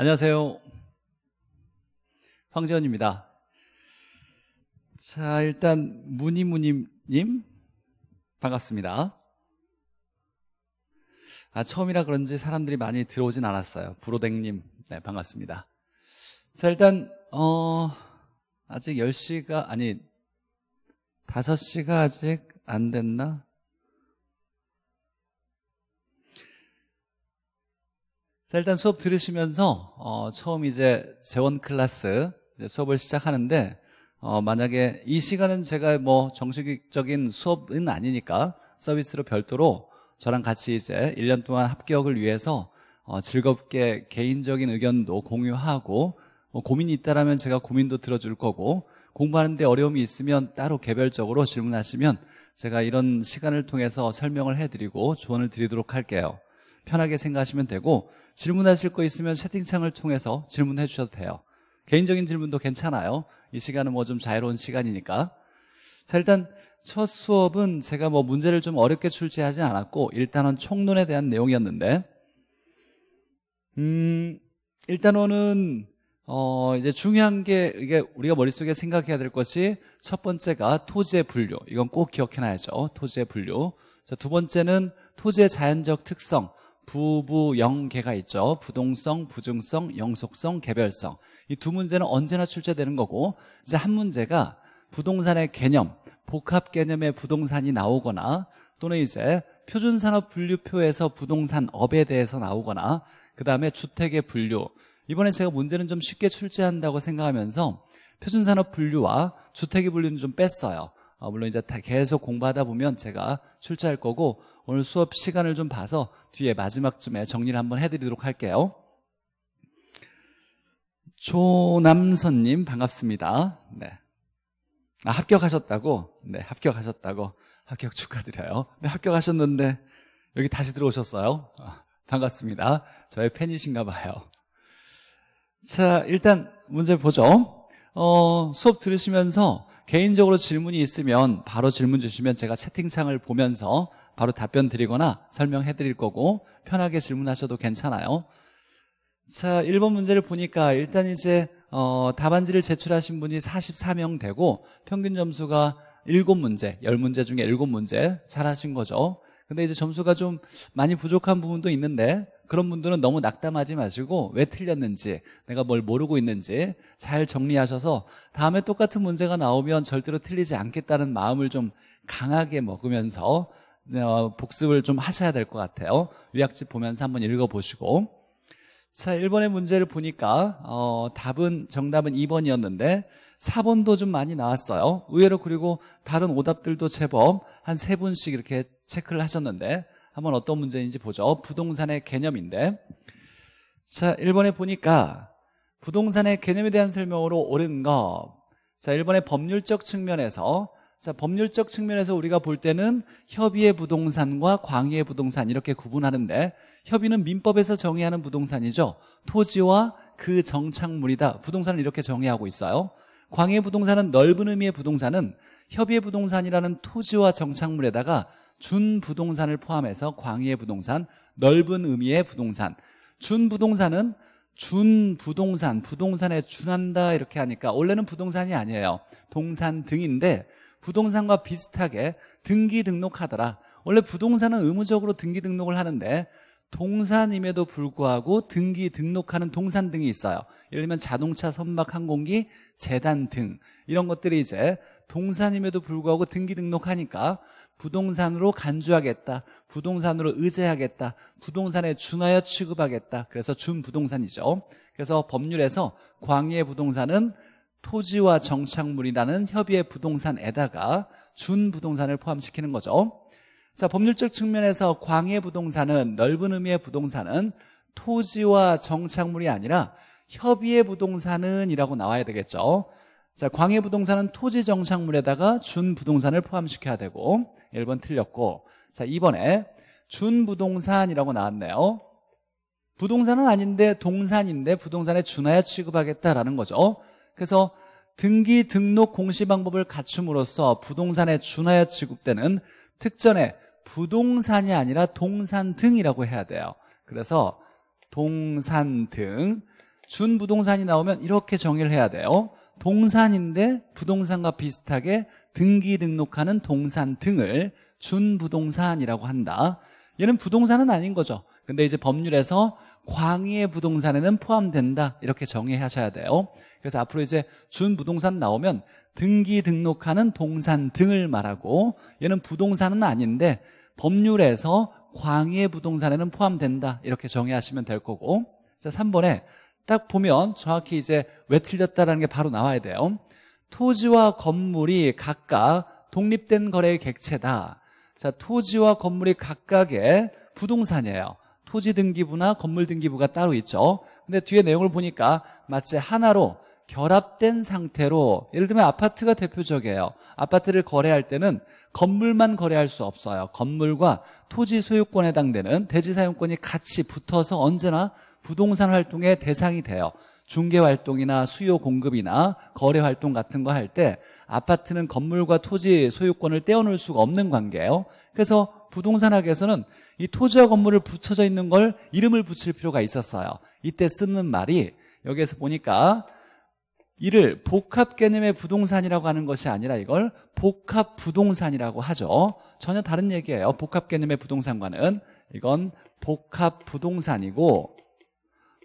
안녕하세요. 황지원입니다. 자, 일단 무희무님 반갑습니다. 아, 처음이라 그런지 사람들이 많이 들어오진 않았어요. 브로댕님, 네, 반갑습니다. 자, 일단, 어, 아직 10시가, 아니, 5시가 아직 안 됐나? 자, 일단 수업 들으시면서, 어, 처음 이제 재원 클래스 이제 수업을 시작하는데, 어, 만약에 이 시간은 제가 뭐 정식적인 수업은 아니니까 서비스로 별도로 저랑 같이 이제 1년 동안 합격을 위해서 어, 즐겁게 개인적인 의견도 공유하고 뭐 고민이 있다라면 제가 고민도 들어줄 거고 공부하는데 어려움이 있으면 따로 개별적으로 질문하시면 제가 이런 시간을 통해서 설명을 해드리고 조언을 드리도록 할게요. 편하게 생각하시면 되고 질문하실 거 있으면 채팅창을 통해서 질문해 주셔도 돼요. 개인적인 질문도 괜찮아요. 이 시간은 뭐 좀 자유로운 시간이니까. 자, 일단 첫 수업은 제가 뭐 문제를 좀 어렵게 출제하지 않았고 일단은 총론에 대한 내용이었는데 음, 일단은 어, 이제 중요한 게 이게 우리가 머릿속에 생각해야 될 것이 첫 번째가 토지의 분류. 이건 꼭 기억해 놔야죠. 토지의 분류. 자, 두 번째는 토지의 자연적 특성. 부부영계가 있죠. 부동성, 부증성 영속성, 개별성. 이 두 문제는 언제나 출제되는 거고 이제 한 문제가 부동산의 개념, 복합 개념의 부동산이 나오거나 또는 이제 표준산업 분류표에서 부동산업에 대해서 나오거나 그 다음에 주택의 분류 이번에 제가 문제는 좀 쉽게 출제한다고 생각하면서 표준산업 분류와 주택의 분류는 좀 뺐어요 어, 물론 이제 계속 공부하다 보면 제가 출제할 거고 오늘 수업 시간을 좀 봐서 뒤에 마지막쯤에 정리를 한번 해드리도록 할게요. 조남선님 반갑습니다. 네. 아, 합격하셨다고? 네, 합격하셨다고. 합격 축하드려요. 네, 합격하셨는데 여기 다시 들어오셨어요. 아, 반갑습니다. 저의 팬이신가 봐요. 자, 일단 문제 보죠. 어, 수업 들으시면서 개인적으로 질문이 있으면 바로 질문 주시면 제가 채팅창을 보면서 바로 답변 드리거나 설명해 드릴 거고 편하게 질문하셔도 괜찮아요 자 1번 문제를 보니까 일단 이제 어, 답안지를 제출하신 분이 44명 되고 평균 점수가 7문제 10문제 중에 7문제 잘하신 거죠 근데 이제 점수가 좀 많이 부족한 부분도 있는데 그런 분들은 너무 낙담하지 마시고 왜 틀렸는지 내가 뭘 모르고 있는지 잘 정리하셔서 다음에 똑같은 문제가 나오면 절대로 틀리지 않겠다는 마음을 좀 강하게 먹으면서 어, 복습을 좀 하셔야 될 것 같아요. 요약집 보면서 한번 읽어보시고. 자, 1번의 문제를 보니까 어, 답은 정답은 2번이었는데 4번도 좀 많이 나왔어요. 의외로 그리고 다른 오답들도 제법 한3 분씩 이렇게 체크를 하셨는데 한번 어떤 문제인지 보죠. 부동산의 개념인데 자, 1번에 보니까 부동산의 개념에 대한 설명으로 옳은 것. 자, 1번의 법률적 측면에서 자, 법률적 측면에서 우리가 볼 때는 협의의 부동산과 광의의 부동산 이렇게 구분하는데 협의는 민법에서 정의하는 부동산이죠. 토지와 그 정착물이다. 부동산을 이렇게 정의하고 있어요. 광의의 부동산은 넓은 의미의 부동산은 협의의 부동산이라는 토지와 정착물에다가 준 부동산을 포함해서 광의의 부동산, 넓은 의미의 부동산. 준 부동산은 준 부동산, 부동산에 준한다 이렇게 하니까 원래는 부동산이 아니에요. 동산 등인데 부동산과 비슷하게 등기 등록하더라 원래 부동산은 의무적으로 등기 등록을 하는데 동산임에도 불구하고 등기 등록하는 동산 등이 있어요 예를 들면 자동차, 선박, 항공기, 재단 등 이런 것들이 이제 동산임에도 불구하고 등기 등록하니까 부동산으로 간주하겠다 부동산으로 의제하겠다 부동산에 준하여 취급하겠다 그래서 준부동산이죠 그래서 법률에서 광해 부동산은 토지와 정착물이라는 협의의 부동산에다가 준 부동산을 포함시키는 거죠. 자, 법률적 측면에서 광해 부동산은 넓은 의미의 부동산은 토지와 정착물이 아니라 협의의 부동산은 이라고 나와야 되겠죠. 자, 광해 부동산은 토지 정착물에다가 준 부동산을 포함시켜야 되고 1번 틀렸고 자, 2번에 준 부동산이라고 나왔네요. 부동산은 아닌데 동산인데 부동산에 준하여 취급하겠다라는 거죠. 그래서 등기 등록 공시 방법을 갖춤으로써 부동산에 준하여 지급되는 특전에 부동산이 아니라 동산 등이라고 해야 돼요 그래서 동산 등 준부동산이 나오면 이렇게 정의를 해야 돼요 동산인데 부동산과 비슷하게 등기 등록하는 동산 등을 준부동산이라고 한다 얘는 부동산은 아닌 거죠 근데 이제 법률에서 광의의 부동산에는 포함된다 이렇게 정의하셔야 돼요 그래서 앞으로 이제 준 부동산 나오면 등기 등록하는 동산 등을 말하고 얘는 부동산은 아닌데 법률에서 광해 부동산에는 포함된다 이렇게 정의하시면 될 거고 자 3번에 딱 보면 정확히 이제 왜 틀렸다라는 게 바로 나와야 돼요 토지와 건물이 각각 독립된 거래의 객체다 자 토지와 건물이 각각의 부동산이에요 토지 등기부나 건물 등기부가 따로 있죠 근데 뒤에 내용을 보니까 마치 하나로 결합된 상태로 예를 들면 아파트가 대표적이에요. 아파트를 거래할 때는 건물만 거래할 수 없어요. 건물과 토지 소유권에 해당되는 대지 사용권이 같이 붙어서 언제나 부동산 활동의 대상이 돼요. 중개 활동이나 수요 공급이나 거래 활동 같은 거 할 때 아파트는 건물과 토지 소유권을 떼어놓을 수가 없는 관계예요. 그래서 부동산학에서는 이 토지와 건물을 붙여져 있는 걸 이름을 붙일 필요가 있었어요. 이때 쓰는 말이 여기에서 보니까 이를 복합 개념의 부동산이라고 하는 것이 아니라 이걸 복합 부동산이라고 하죠. 전혀 다른 얘기예요. 복합 개념의 부동산과는 이건 복합 부동산이고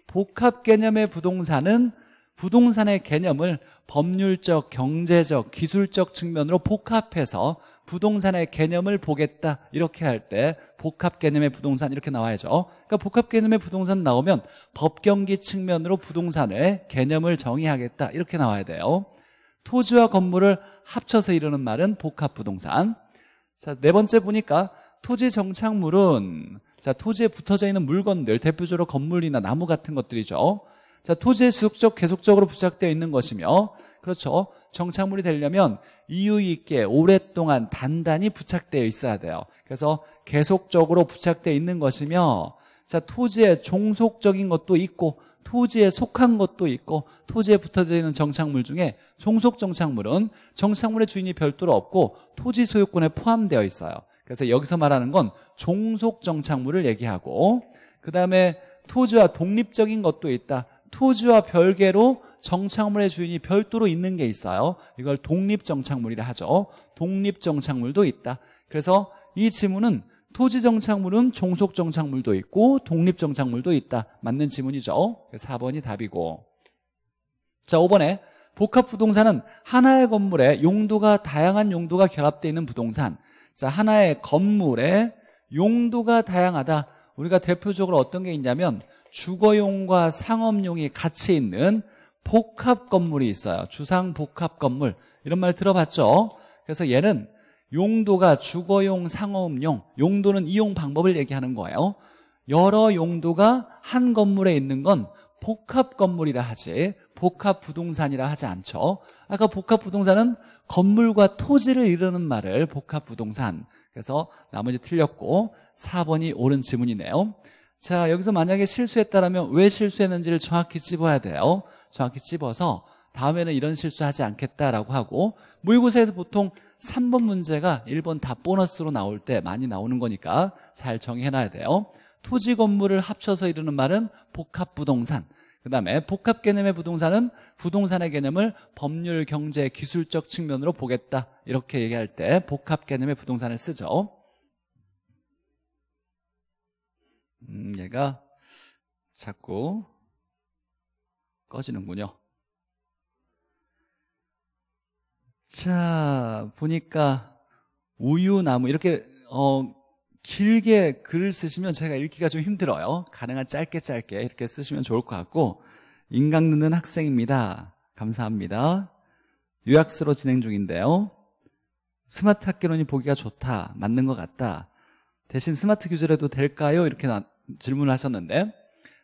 복합 개념의 부동산은 부동산의 개념을 법률적, 경제적, 기술적 측면으로 복합해서 부동산의 개념을 보겠다 이렇게 할 때 복합 개념의 부동산 이렇게 나와야죠 그러니까 복합 개념의 부동산 나오면 법경기 측면으로 부동산의 개념을 정의하겠다 이렇게 나와야 돼요 토지와 건물을 합쳐서 이루는 말은 복합 부동산 자네 번째 보니까 토지 정착물은 자 토지에 붙어져 있는 물건들 대표적으로 건물이나 나무 같은 것들이죠 자 토지에 지속적 계속적으로 부착되어 있는 것이며 그렇죠 정착물이 되려면 이유 있게 오랫동안 단단히 부착되어 있어야 돼요. 그래서 계속적으로 부착되어 있는 것이며 자 토지의 종속적인 것도 있고 토지에 속한 것도 있고 토지에 붙어져 있는 정착물 중에 종속 정착물은 정착물의 주인이 별도로 없고 토지 소유권에 포함되어 있어요. 그래서 여기서 말하는 건 종속 정착물을 얘기하고 그 다음에 토지와 독립적인 것도 있다. 토지와 별개로 정착물의 주인이 별도로 있는 게 있어요 이걸 독립정착물이라 하죠 독립정착물도 있다 그래서 이 지문은 토지정착물은 종속정착물도 있고 독립정착물도 있다 맞는 지문이죠 4번이 답이고 자 5번에 복합부동산은 하나의 건물에 용도가 다양한 용도가 결합되어 있는 부동산 자 하나의 건물에 용도가 다양하다 우리가 대표적으로 어떤 게 있냐면 주거용과 상업용이 같이 있는 복합 건물이 있어요. 주상 복합 건물 이런 말 들어봤죠? 그래서 얘는 용도가 주거용, 상업용, 용도는 이용 방법을 얘기하는 거예요. 여러 용도가 한 건물에 있는 건 복합 건물이라 하지 복합 부동산이라 하지 않죠. 아까 복합 부동산은 건물과 토지를 이루는 말을 복합 부동산. 그래서 나머지 틀렸고 4번이 옳은 지문이네요. 자, 여기서 만약에 실수했다라면 왜 실수했는지를 정확히 집어야 돼요. 정확히 찝어서 다음에는 이런 실수하지 않겠다라고 하고 모의고사에서 보통 3번 문제가 1번 다 보너스로 나올 때 많이 나오는 거니까 잘 정해놔야 돼요 토지 건물을 합쳐서 이루는 말은 복합부동산 그 다음에 복합 개념의 부동산은 부동산의 개념을 법률, 경제, 기술적 측면으로 보겠다 이렇게 얘기할 때 복합 개념의 부동산을 쓰죠 음, 얘가 자꾸 꺼지는군요. 자, 보니까 우유나무 이렇게 어, 길게 글을 쓰시면 제가 읽기가 좀 힘들어요. 가능한 짧게 짧게 이렇게 쓰시면 좋을 것 같고 인강 듣는 학생입니다. 감사합니다. 요약서로 진행 중인데요. 스마트 학교론이 보기가 좋다. 맞는 것 같다. 대신 스마트 교재라도 될까요? 이렇게 질문을 하셨는데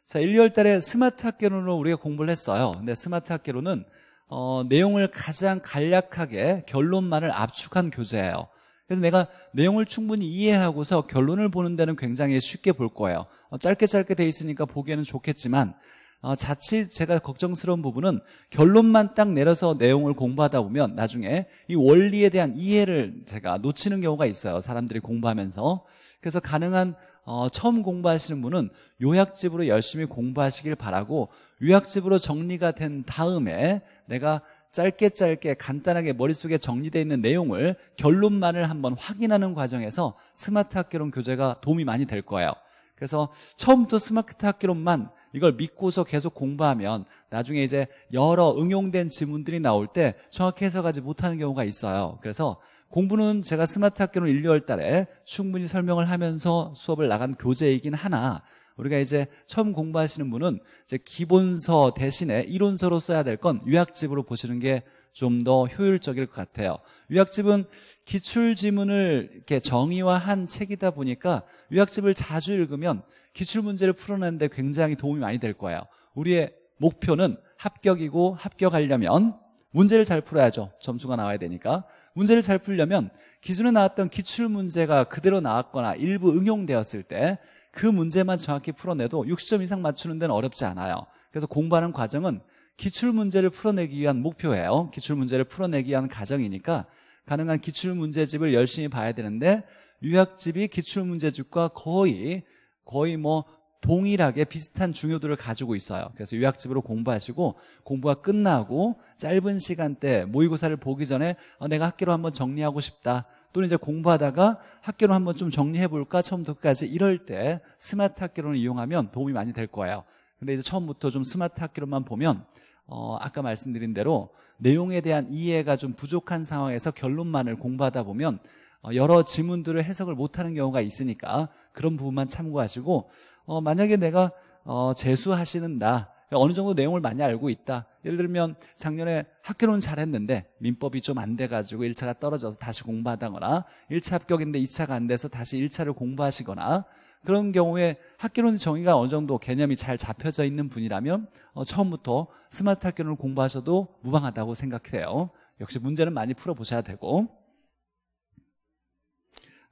자, 1, 2월 달에 스마트 학교론으로 우리가 공부를 했어요. 근데 스마트 학교론은 어, 내용을 가장 간략하게 결론만을 압축한 교재예요. 그래서 내가 내용을 충분히 이해하고서 결론을 보는 데는 굉장히 쉽게 볼 거예요. 어, 짧게 짧게 돼 있으니까 보기에는 좋겠지만 어, 자칫 제가 걱정스러운 부분은 결론만 딱 내려서 내용을 공부하다 보면 나중에 이 원리에 대한 이해를 제가 놓치는 경우가 있어요. 사람들이 공부하면서. 그래서 가능한 어, 처음 공부하시는 분은 요약집으로 열심히 공부하시길 바라고 요약집으로 정리가 된 다음에 내가 짧게 짧게 간단하게 머릿속에 정리되어 있는 내용을 결론만을 한번 확인하는 과정에서 스마트 학교론 교재가 도움이 많이 될 거예요 그래서 처음부터 스마트 학교론만 이걸 믿고서 계속 공부하면 나중에 이제 여러 응용된 지문들이 나올 때 정확히 해석하지 못하는 경우가 있어요 그래서 공부는 제가 스마트 학교는 1, 2월 달에 충분히 설명을 하면서 수업을 나간 교재이긴 하나 우리가 이제 처음 공부하시는 분은 이제 기본서 대신에 이론서로 써야 될 건 유학집으로 보시는 게 좀 더 효율적일 것 같아요 유학집은 기출지문을 이렇게 정의화한 책이다 보니까 유학집을 자주 읽으면 기출문제를 풀어내는데 굉장히 도움이 많이 될 거예요 우리의 목표는 합격이고 합격하려면 문제를 잘 풀어야죠 점수가 나와야 되니까 문제를 잘 풀려면 기준에 나왔던 기출 문제가 그대로 나왔거나 일부 응용되었을 때 그 문제만 정확히 풀어내도 60점 이상 맞추는 데는 어렵지 않아요 그래서 공부하는 과정은 기출 문제를 풀어내기 위한 목표예요 기출 문제를 풀어내기 위한 과정이니까 가능한 기출 문제집을 열심히 봐야 되는데 유학집이 기출 문제집과 거의 거의 뭐 동일하게 비슷한 중요도를 가지고 있어요. 그래서 요약집으로 공부하시고 공부가 끝나고 짧은 시간대 모의고사를 보기 전에 어, 내가 학교로 한번 정리하고 싶다. 또는 이제 공부하다가 학교로 한번 좀 정리해볼까 처음부터 끝까지 이럴 때 스마트 학교로는 이용하면 도움이 많이 될 거예요 근데 이제 처음부터 좀 스마트 학교로만 보면 어, 아까 말씀드린 대로 내용에 대한 이해가 좀 부족한 상황에서 결론만을 공부하다 보면 어, 여러 지문들을 해석을 못하는 경우가 있으니까 그런 부분만 참고하시고 어, 만약에 내가 어, 재수하시는다 어느 정도 내용을 많이 알고 있다 예를 들면 작년에 학교는 잘했는데 민법이 좀 안 돼가지고 1차가 떨어져서 다시 공부하다거나 1차 합격인데 2차가 안 돼서 다시 1차를 공부하시거나 그런 경우에 학교론 정의가 어느 정도 개념이 잘 잡혀져 있는 분이라면 어, 처음부터 스마트 학교론을 공부하셔도 무방하다고 생각해요 역시 문제는 많이 풀어보셔야 되고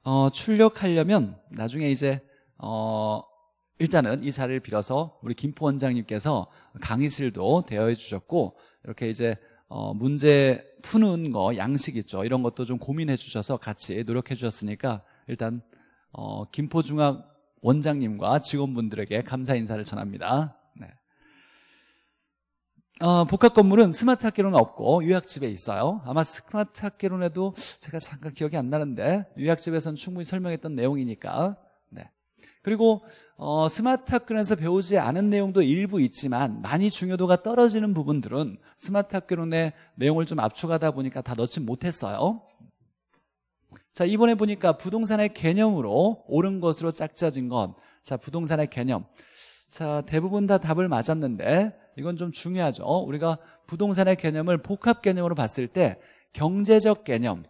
어, 출력하려면 나중에 이제 어, 일단은 이 자리를 빌어서 우리 김포 원장님께서 강의실도 대여해 주셨고 이렇게 이제 어 문제 푸는 거 양식 있죠 이런 것도 좀 고민해 주셔서 같이 노력해 주셨으니까 일단 어 김포중학 원장님과 직원분들에게 감사 인사를 전합니다 네. 어, 복합 건물은 스마트 학개론 없고 유학집에 있어요. 아마 스마트 학개론에도 제가 잠깐 기억이 안 나는데 유학집에서는 충분히 설명했던 내용이니까 네. 그리고 어, 스마트 학교에서 배우지 않은 내용도 일부 있지만 많이 중요도가 떨어지는 부분들은 스마트 학교론의 내용을 좀 압축하다 보니까 다 넣지 못했어요 자 이번에 보니까 부동산의 개념으로 옳은 것으로 짝짜진 것자 부동산의 개념 자 대부분 다 답을 맞았는데 이건 좀 중요하죠 우리가 부동산의 개념을 복합 개념으로 봤을 때 경제적 개념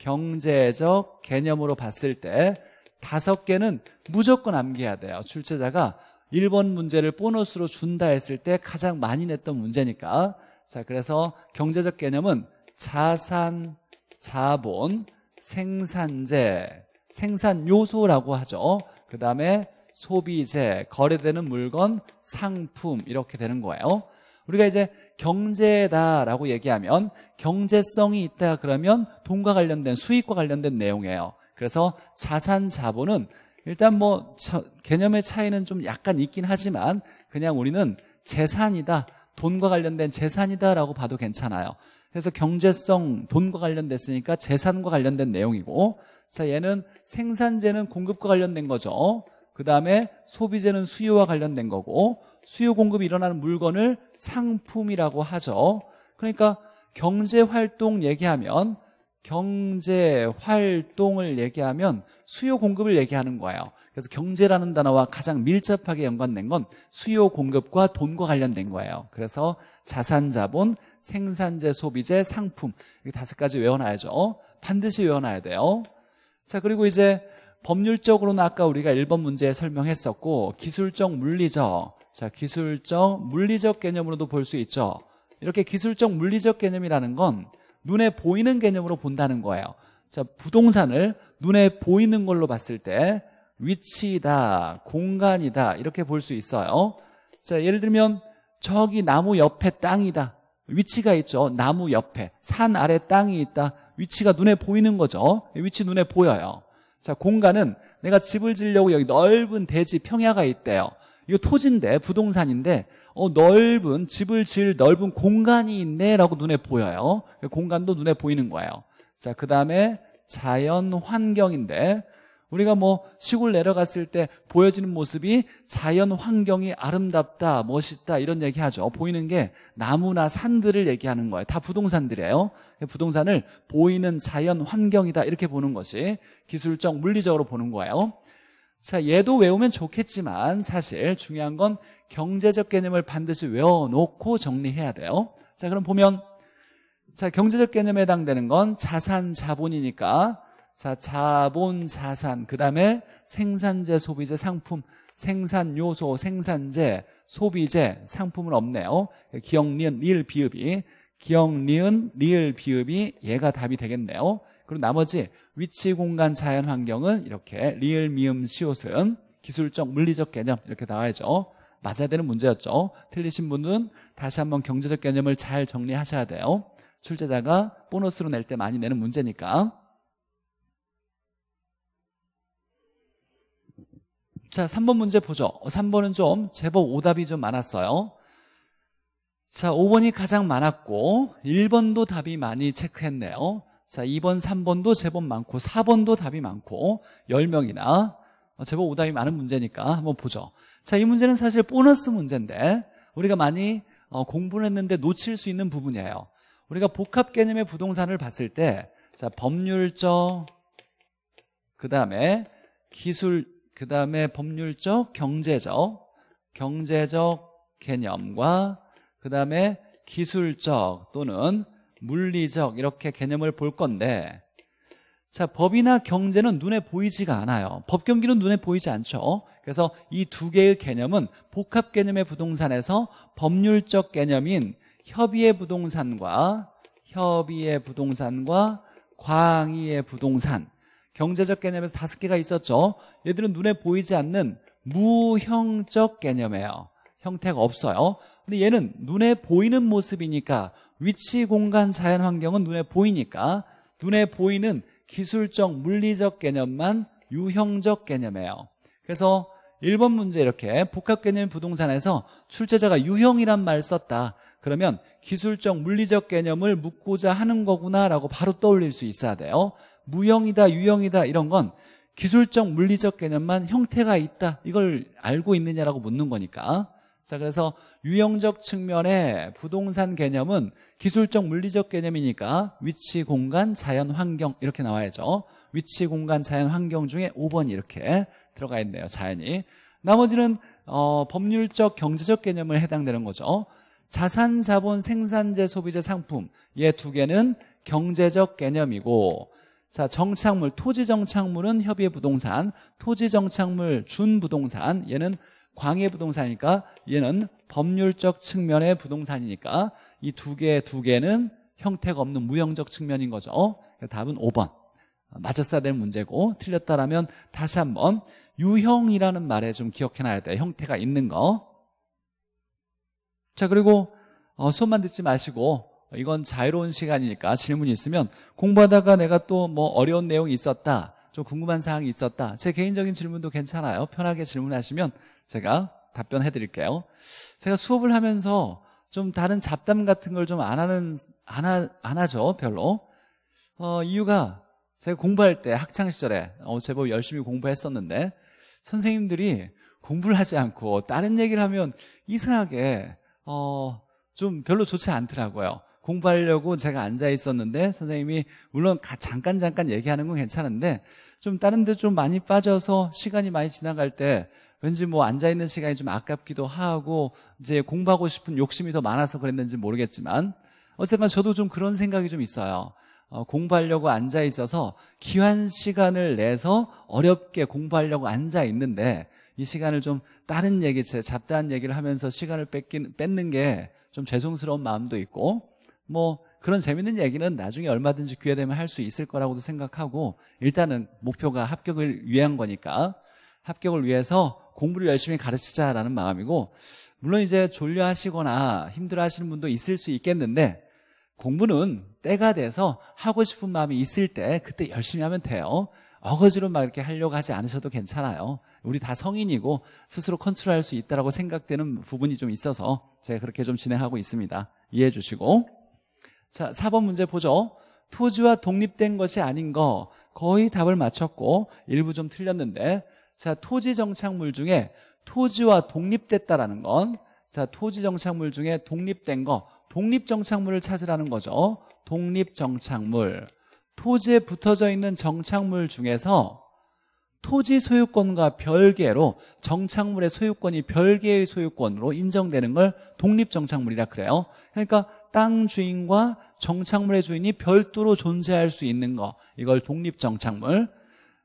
경제적 개념으로 봤을 때 다섯 개는 무조건 암기해야 돼요. 출제자가 1번 문제를 보너스로 준다 했을 때 가장 많이 냈던 문제니까. 자, 그래서 경제적 개념은 자산, 자본, 생산재, 생산요소라고 하죠. 그 다음에 소비재, 거래되는 물건, 상품 이렇게 되는 거예요. 우리가 이제 경제다라고 얘기하면 경제성이 있다 그러면 돈과 관련된 수익과 관련된 내용이에요. 그래서 자산 자본은 일단 뭐 개념의 차이는 좀 약간 있긴 하지만 그냥 우리는 재산이다 돈과 관련된 재산이다라고 봐도 괜찮아요 그래서 경제성 돈과 관련됐으니까 재산과 관련된 내용이고 자 얘는 생산재는 공급과 관련된 거죠 그 다음에 소비재는 수요와 관련된 거고 수요 공급이 일어나는 물건을 상품이라고 하죠 그러니까 경제활동 얘기하면 경제 활동을 얘기하면 수요 공급을 얘기하는 거예요 그래서 경제라는 단어와 가장 밀접하게 연관된 건 수요 공급과 돈과 관련된 거예요 그래서 자산 자본 생산재 소비재 상품 이렇게 다섯 가지 외워놔야죠 어? 반드시 외워놔야 돼요 자 그리고 이제 법률적으로는 아까 우리가 1번 문제에 설명했었고 기술적 물리적 자 기술적 물리적 개념으로도 볼 수 있죠 이렇게 기술적 물리적 개념이라는 건 눈에 보이는 개념으로 본다는 거예요 자 부동산을 눈에 보이는 걸로 봤을 때 위치다 공간이다 이렇게 볼 수 있어요 자 예를 들면 저기 나무 옆에 땅이다 위치가 있죠 나무 옆에 산 아래 땅이 있다 위치가 눈에 보이는 거죠 위치 눈에 보여요 자 공간은 내가 집을 지려고 여기 넓은 대지 평야가 있대요 이거 토지인데 부동산인데 어, 넓은 집을 지을 넓은 공간이 있네라고 눈에 보여요. 그 공간도 눈에 보이는 거예요. 자, 그 다음에 자연 환경인데 우리가 뭐 시골 내려갔을 때 보여지는 모습이 자연 환경이 아름답다, 멋있다 이런 얘기하죠. 보이는 게 나무나 산들을 얘기하는 거예요. 다 부동산들이에요. 그 부동산을 보이는 자연 환경이다 이렇게 보는 것이 기술적 물리적으로 보는 거예요. 자, 얘도 외우면 좋겠지만 사실 중요한 건 경제적 개념을 반드시 외워놓고 정리해야 돼요 자 그럼 보면 자 경제적 개념에 해당되는 건 자산 자본이니까 자 자본 자산 그 다음에 생산재 소비재 상품 생산요소 생산재 소비재 상품은 없네요 기억 니은 니을 비읍이 기억 니은 니을 비읍이 얘가 답이 되겠네요 그리고 나머지 위치 공간 자연 환경은 이렇게 리을 미음 시옷은 기술적 물리적 개념 이렇게 나와야죠 맞아야 되는 문제였죠 틀리신 분은 다시 한번 경제적 개념을 잘 정리하셔야 돼요 출제자가 보너스로 낼 때 많이 내는 문제니까 자 3번 문제 보죠 3번은 어, 좀 제법 오답이 좀 많았어요 자 5번이 가장 많았고 1번도 답이 많이 체크했네요 자 2번 3번도 제법 많고 4번도 답이 많고 10명이나 어, 제법 오답이 많은 문제니까 한번 보죠 자, 이 문제는 사실 보너스 문제인데 우리가 많이 어, 공부를 했는데 놓칠 수 있는 부분이에요. 우리가 복합 개념의 부동산을 봤을 때 자, 법률적 그다음에 기술 그다음에 법률적 경제적 경제적 개념과 그다음에 기술적 또는 물리적 이렇게 개념을 볼 건데 자 법이나 경제는 눈에 보이지가 않아요 법 경기는 눈에 보이지 않죠 그래서 이 두 개의 개념은 복합 개념의 부동산에서 법률적 개념인 협의의 부동산과 협의의 부동산과 광의의 부동산 경제적 개념에서 다섯 개가 있었죠 얘들은 눈에 보이지 않는 무형적 개념이에요 형태가 없어요 근데 얘는 눈에 보이는 모습이니까 위치, 공간, 자연 환경은 눈에 보이니까 눈에 보이는 기술적, 물리적 개념만 유형적 개념이에요 그래서 1번 문제 이렇게 복합 개념 부동산에서 출제자가 유형이란 말 썼다. 그러면 기술적 물리적 개념을 묻고자 하는 거구나라고 바로 떠올릴 수 있어야 돼요. 무형이다 유형이다 이런 건 기술적 물리적 개념만 형태가 있다. 이걸 알고 있느냐라고 묻는 거니까. 자 그래서 유형적 측면의 부동산 개념은 기술적 물리적 개념이니까 위치 공간 자연 환경 이렇게 나와야죠. 위치 공간 자연 환경 중에 5번 이렇게 들어가 있네요 자연이 나머지는 어, 법률적 경제적 개념을 해당되는 거죠 자산, 자본, 생산재, 소비재, 상품 얘두 예 개는 경제적 개념이고 자 정착물, 토지정착물은 협의의 부동산 토지정착물, 준부동산 얘는 광해 부동산이니까 얘는 법률적 측면의 부동산이니까 이 두 개, 두 개는 형태가 없는 무형적 측면인 거죠 답은 5번 맞았어야 될 문제고 틀렸다라면 다시 한번 유형이라는 말에 좀 기억해놔야 돼 형태가 있는 거 자 그리고 어, 수업만 듣지 마시고 이건 자유로운 시간이니까 질문이 있으면 공부하다가 내가 또 뭐 어려운 내용이 있었다 좀 궁금한 사항이 있었다 제 개인적인 질문도 괜찮아요 편하게 질문하시면 제가 답변해 드릴게요 제가 수업을 하면서 좀 다른 잡담 같은 걸 좀 안 하는 안, 하, 안 하죠 별로 어, 이유가 제가 공부할 때 학창시절에 어, 제법 뭐 열심히 공부했었는데 선생님들이 공부를 하지 않고 다른 얘기를 하면 이상하게 어, 좀 별로 좋지 않더라고요. 공부하려고 제가 앉아 있었는데 선생님이 물론 잠깐 잠깐 얘기하는 건 괜찮은데 좀 다른 데 좀 많이 빠져서 시간이 많이 지나갈 때 왠지 뭐 앉아 있는 시간이 좀 아깝기도 하고 이제 공부하고 싶은 욕심이 더 많아서 그랬는지 모르겠지만 어쨌든 저도 좀 그런 생각이 좀 있어요. 어, 공부하려고 앉아 있어서 귀한 시간을 내서 어렵게 공부하려고 앉아 있는데 이 시간을 좀 다른 얘기, 잡다한 얘기를 하면서 시간을 뺏긴, 뺏는 게 좀 죄송스러운 마음도 있고 뭐 그런 재밌는 얘기는 나중에 얼마든지 기회 되면 할 수 있을 거라고도 생각하고 일단은 목표가 합격을 위한 거니까 합격을 위해서 공부를 열심히 가르치자라는 마음이고 물론 이제 졸려하시거나 힘들어하시는 분도 있을 수 있겠는데 공부는 때가 돼서 하고 싶은 마음이 있을 때 그때 열심히 하면 돼요. 어거지로 막 이렇게 하려고 하지 않으셔도 괜찮아요. 우리 다 성인이고 스스로 컨트롤할 수 있다라고 생각되는 부분이 좀 있어서 제가 그렇게 좀 진행하고 있습니다. 이해해 주시고 자 4번 문제 보죠. 토지와 독립된 것이 아닌 거 거의 답을 맞췄고 일부 좀 틀렸는데 자 토지 정착물 중에 토지와 독립됐다라는 건 자 토지 정착물 중에 독립된 거 독립 정착물을 찾으라는 거죠. 독립정착물, 토지에 붙어져 있는 정착물 중에서 토지 소유권과 별개로 정착물의 소유권이 별개의 소유권으로 인정되는 걸 독립정착물이라 그래요 그러니까 땅 주인과 정착물의 주인이 별도로 존재할 수 있는 거 이걸 독립정착물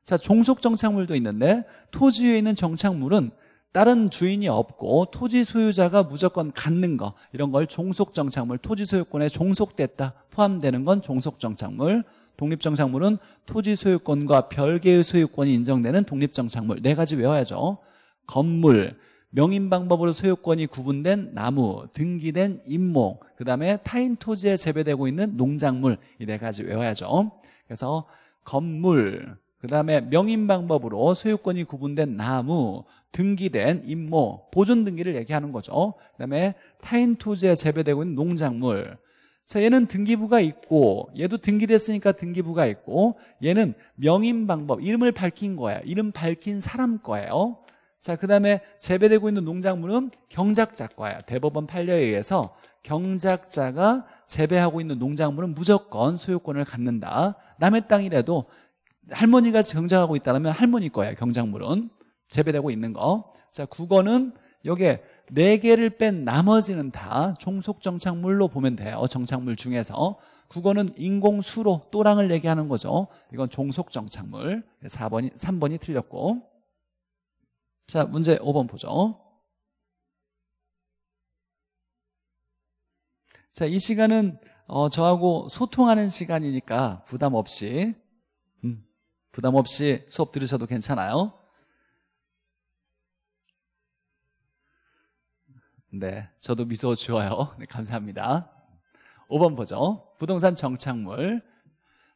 자 종속정착물도 있는데 토지 위에 있는 정착물은 다른 주인이 없고 토지 소유자가 무조건 갖는 거 이런 걸 종속정착물 토지 소유권에 종속됐다 포함되는 건 종속정착물 독립정착물은 토지 소유권과 별개의 소유권이 인정되는 독립정착물 네 가지 외워야죠 건물 명인방법으로 소유권이 구분된 나무, 등기된 임목, 그 다음에 타인 토지에 재배되고 있는 농작물 이 네 가지 외워야죠. 그래서 건물, 그 다음에 명인방법으로 소유권이 구분된 나무, 등기된 임모, 보존 등기를 얘기하는 거죠. 그다음에 타인 토지에 재배되고 있는 농작물. 자, 얘는 등기부가 있고 얘도 등기됐으니까 등기부가 있고 얘는 명인 방법, 이름을 밝힌 거예요. 이름 밝힌 사람 거예요. 자, 그다음에 재배되고 있는 농작물은 경작자 거예요. 대법원 판례에 의해서 경작자가 재배하고 있는 농작물은 무조건 소유권을 갖는다. 남의 땅이라도 할머니가 경작하고 있다면 할머니 거예요, 경작물은. 재배되고 있는 거. 자, 국어는 여기에 4개를 뺀 나머지는 다 종속 정착물로 보면 돼요. 정착물 중에서. 국어는 인공수로 또랑을 얘기하는 거죠. 이건 종속 정착물. 4번이 3번이 틀렸고. 자, 문제 5번 보죠. 자, 이 시간은 어, 저하고 소통하는 시간이니까 부담 없이 음, 부담 없이 수업 들으셔도 괜찮아요. 네, 저도 미소 지어요. 네, 감사합니다. 5번 보죠. 부동산 정착물.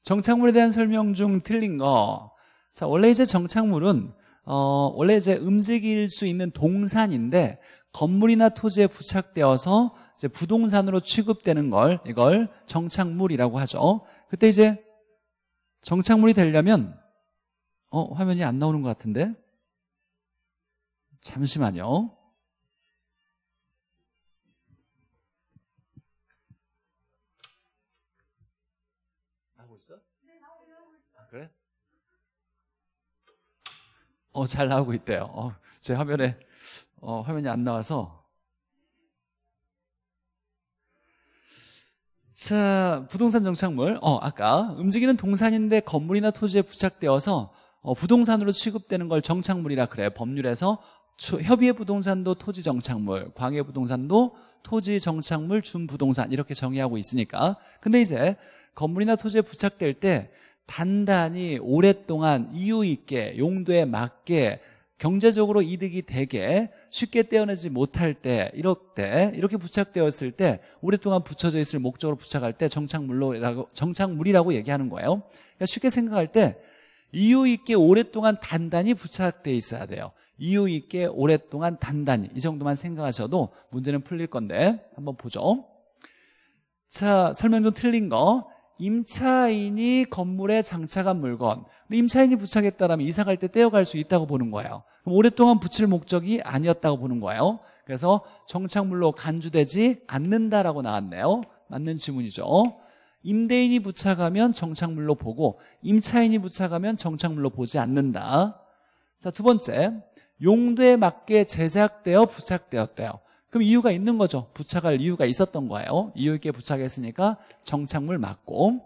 정착물에 대한 설명 중 틀린 거. 자, 원래 이제 정착물은 어, 원래 이제 움직일 수 있는 동산인데 건물이나 토지에 부착되어서 이제 부동산으로 취급되는 걸 이걸 정착물이라고 하죠. 그때 이제 정착물이 되려면 어, 화면이 안 나오는 것 같은데. 잠시만요. 어, 잘 나오고 있대요. 어, 제 화면에, 어, 화면이 안 나와서. 자, 부동산 정착물. 어, 아까 움직이는 동산인데 건물이나 토지에 부착되어서 어, 부동산으로 취급되는 걸 정착물이라 그래. 법률에서 협의의 부동산도 토지 정착물, 광해 부동산도 토지 정착물 준 부동산 이렇게 정의하고 있으니까. 근데 이제 건물이나 토지에 부착될 때 단단히 오랫동안 이유 있게 용도에 맞게 경제적으로 이득이 되게 쉽게 떼어내지 못할 때 이럴 때 이렇게 부착되었을 때 오랫동안 붙여져 있을 목적으로 부착할 때 정착물로라고 정착물이라고 얘기하는 거예요. 그러니까 쉽게 생각할 때 이유 있게 오랫동안 단단히 부착돼 있어야 돼요. 이유 있게 오랫동안 단단히 이 정도만 생각하셔도 문제는 풀릴 건데 한번 보죠. 자 설명 좀 틀린 거 임차인이 건물에 장착한 물건 임차인이 부착했다라면 이사 갈 때 떼어갈 수 있다고 보는 거예요 그럼 오랫동안 붙일 목적이 아니었다고 보는 거예요 그래서 정착물로 간주되지 않는다라고 나왔네요 맞는 지문이죠 임대인이 부착하면 정착물로 보고 임차인이 부착하면 정착물로 보지 않는다 자 두 번째 용도에 맞게 제작되어 부착되었대요 그럼 이유가 있는 거죠. 부착할 이유가 있었던 거예요. 이유 있게 부착했으니까 정착물 맞고.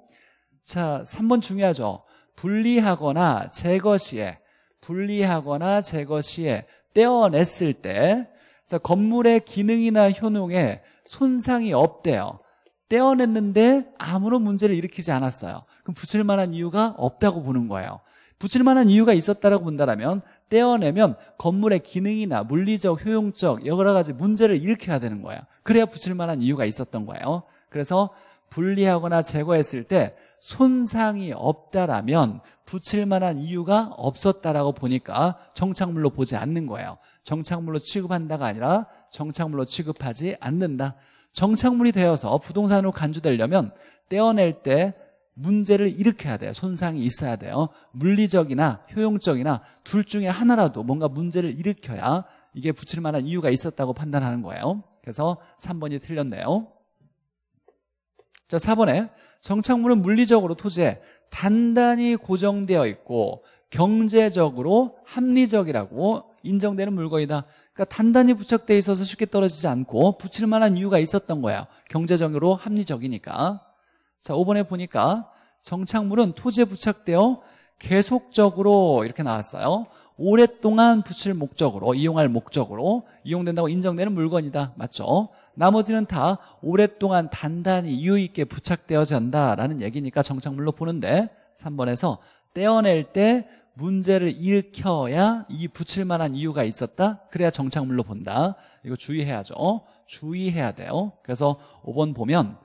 자, 3번 중요하죠. 분리하거나 제거 시에 분리하거나 제거 시에 떼어냈을 때 자, 건물의 기능이나 효능에 손상이 없대요. 떼어냈는데 아무런 문제를 일으키지 않았어요. 그럼 붙일 만한 이유가 없다고 보는 거예요. 붙일 만한 이유가 있었다라고 본다면 떼어내면 건물의 기능이나 물리적, 효용적 여러 가지 문제를 일으켜야 되는 거예요 그래야 붙일 만한 이유가 있었던 거예요 그래서 분리하거나 제거했을 때 손상이 없다라면 붙일 만한 이유가 없었다라고 보니까 정착물로 보지 않는 거예요 정착물로 취급한다가 아니라 정착물로 취급하지 않는다 정착물이 되어서 부동산으로 간주되려면 떼어낼 때 문제를 일으켜야 돼요. 손상이 있어야 돼요. 물리적이나 효용적이나 둘 중에 하나라도 뭔가 문제를 일으켜야 이게 붙일 만한 이유가 있었다고 판단하는 거예요. 그래서 3번이 틀렸네요. 자, 4번에 정착물은 물리적으로 토지에 단단히 고정되어 있고 경제적으로 합리적이라고 인정되는 물건이다. 그러니까 단단히 부착돼 있어서 쉽게 떨어지지 않고 붙일 만한 이유가 있었던 거예요. 경제적으로 합리적이니까. 자, 5번에 보니까 정착물은 토지에 부착되어 계속적으로 이렇게 나왔어요. 오랫동안 붙일 목적으로, 이용할 목적으로 이용된다고 인정되는 물건이다. 맞죠? 나머지는 다 오랫동안 단단히 유유있게 부착되어진다라는 얘기니까 정착물로 보는데 3번에서 떼어낼 때 문제를 일으켜야 이 붙일 만한 이유가 있었다? 그래야 정착물로 본다. 이거 주의해야죠. 주의해야 돼요. 그래서 5번 보면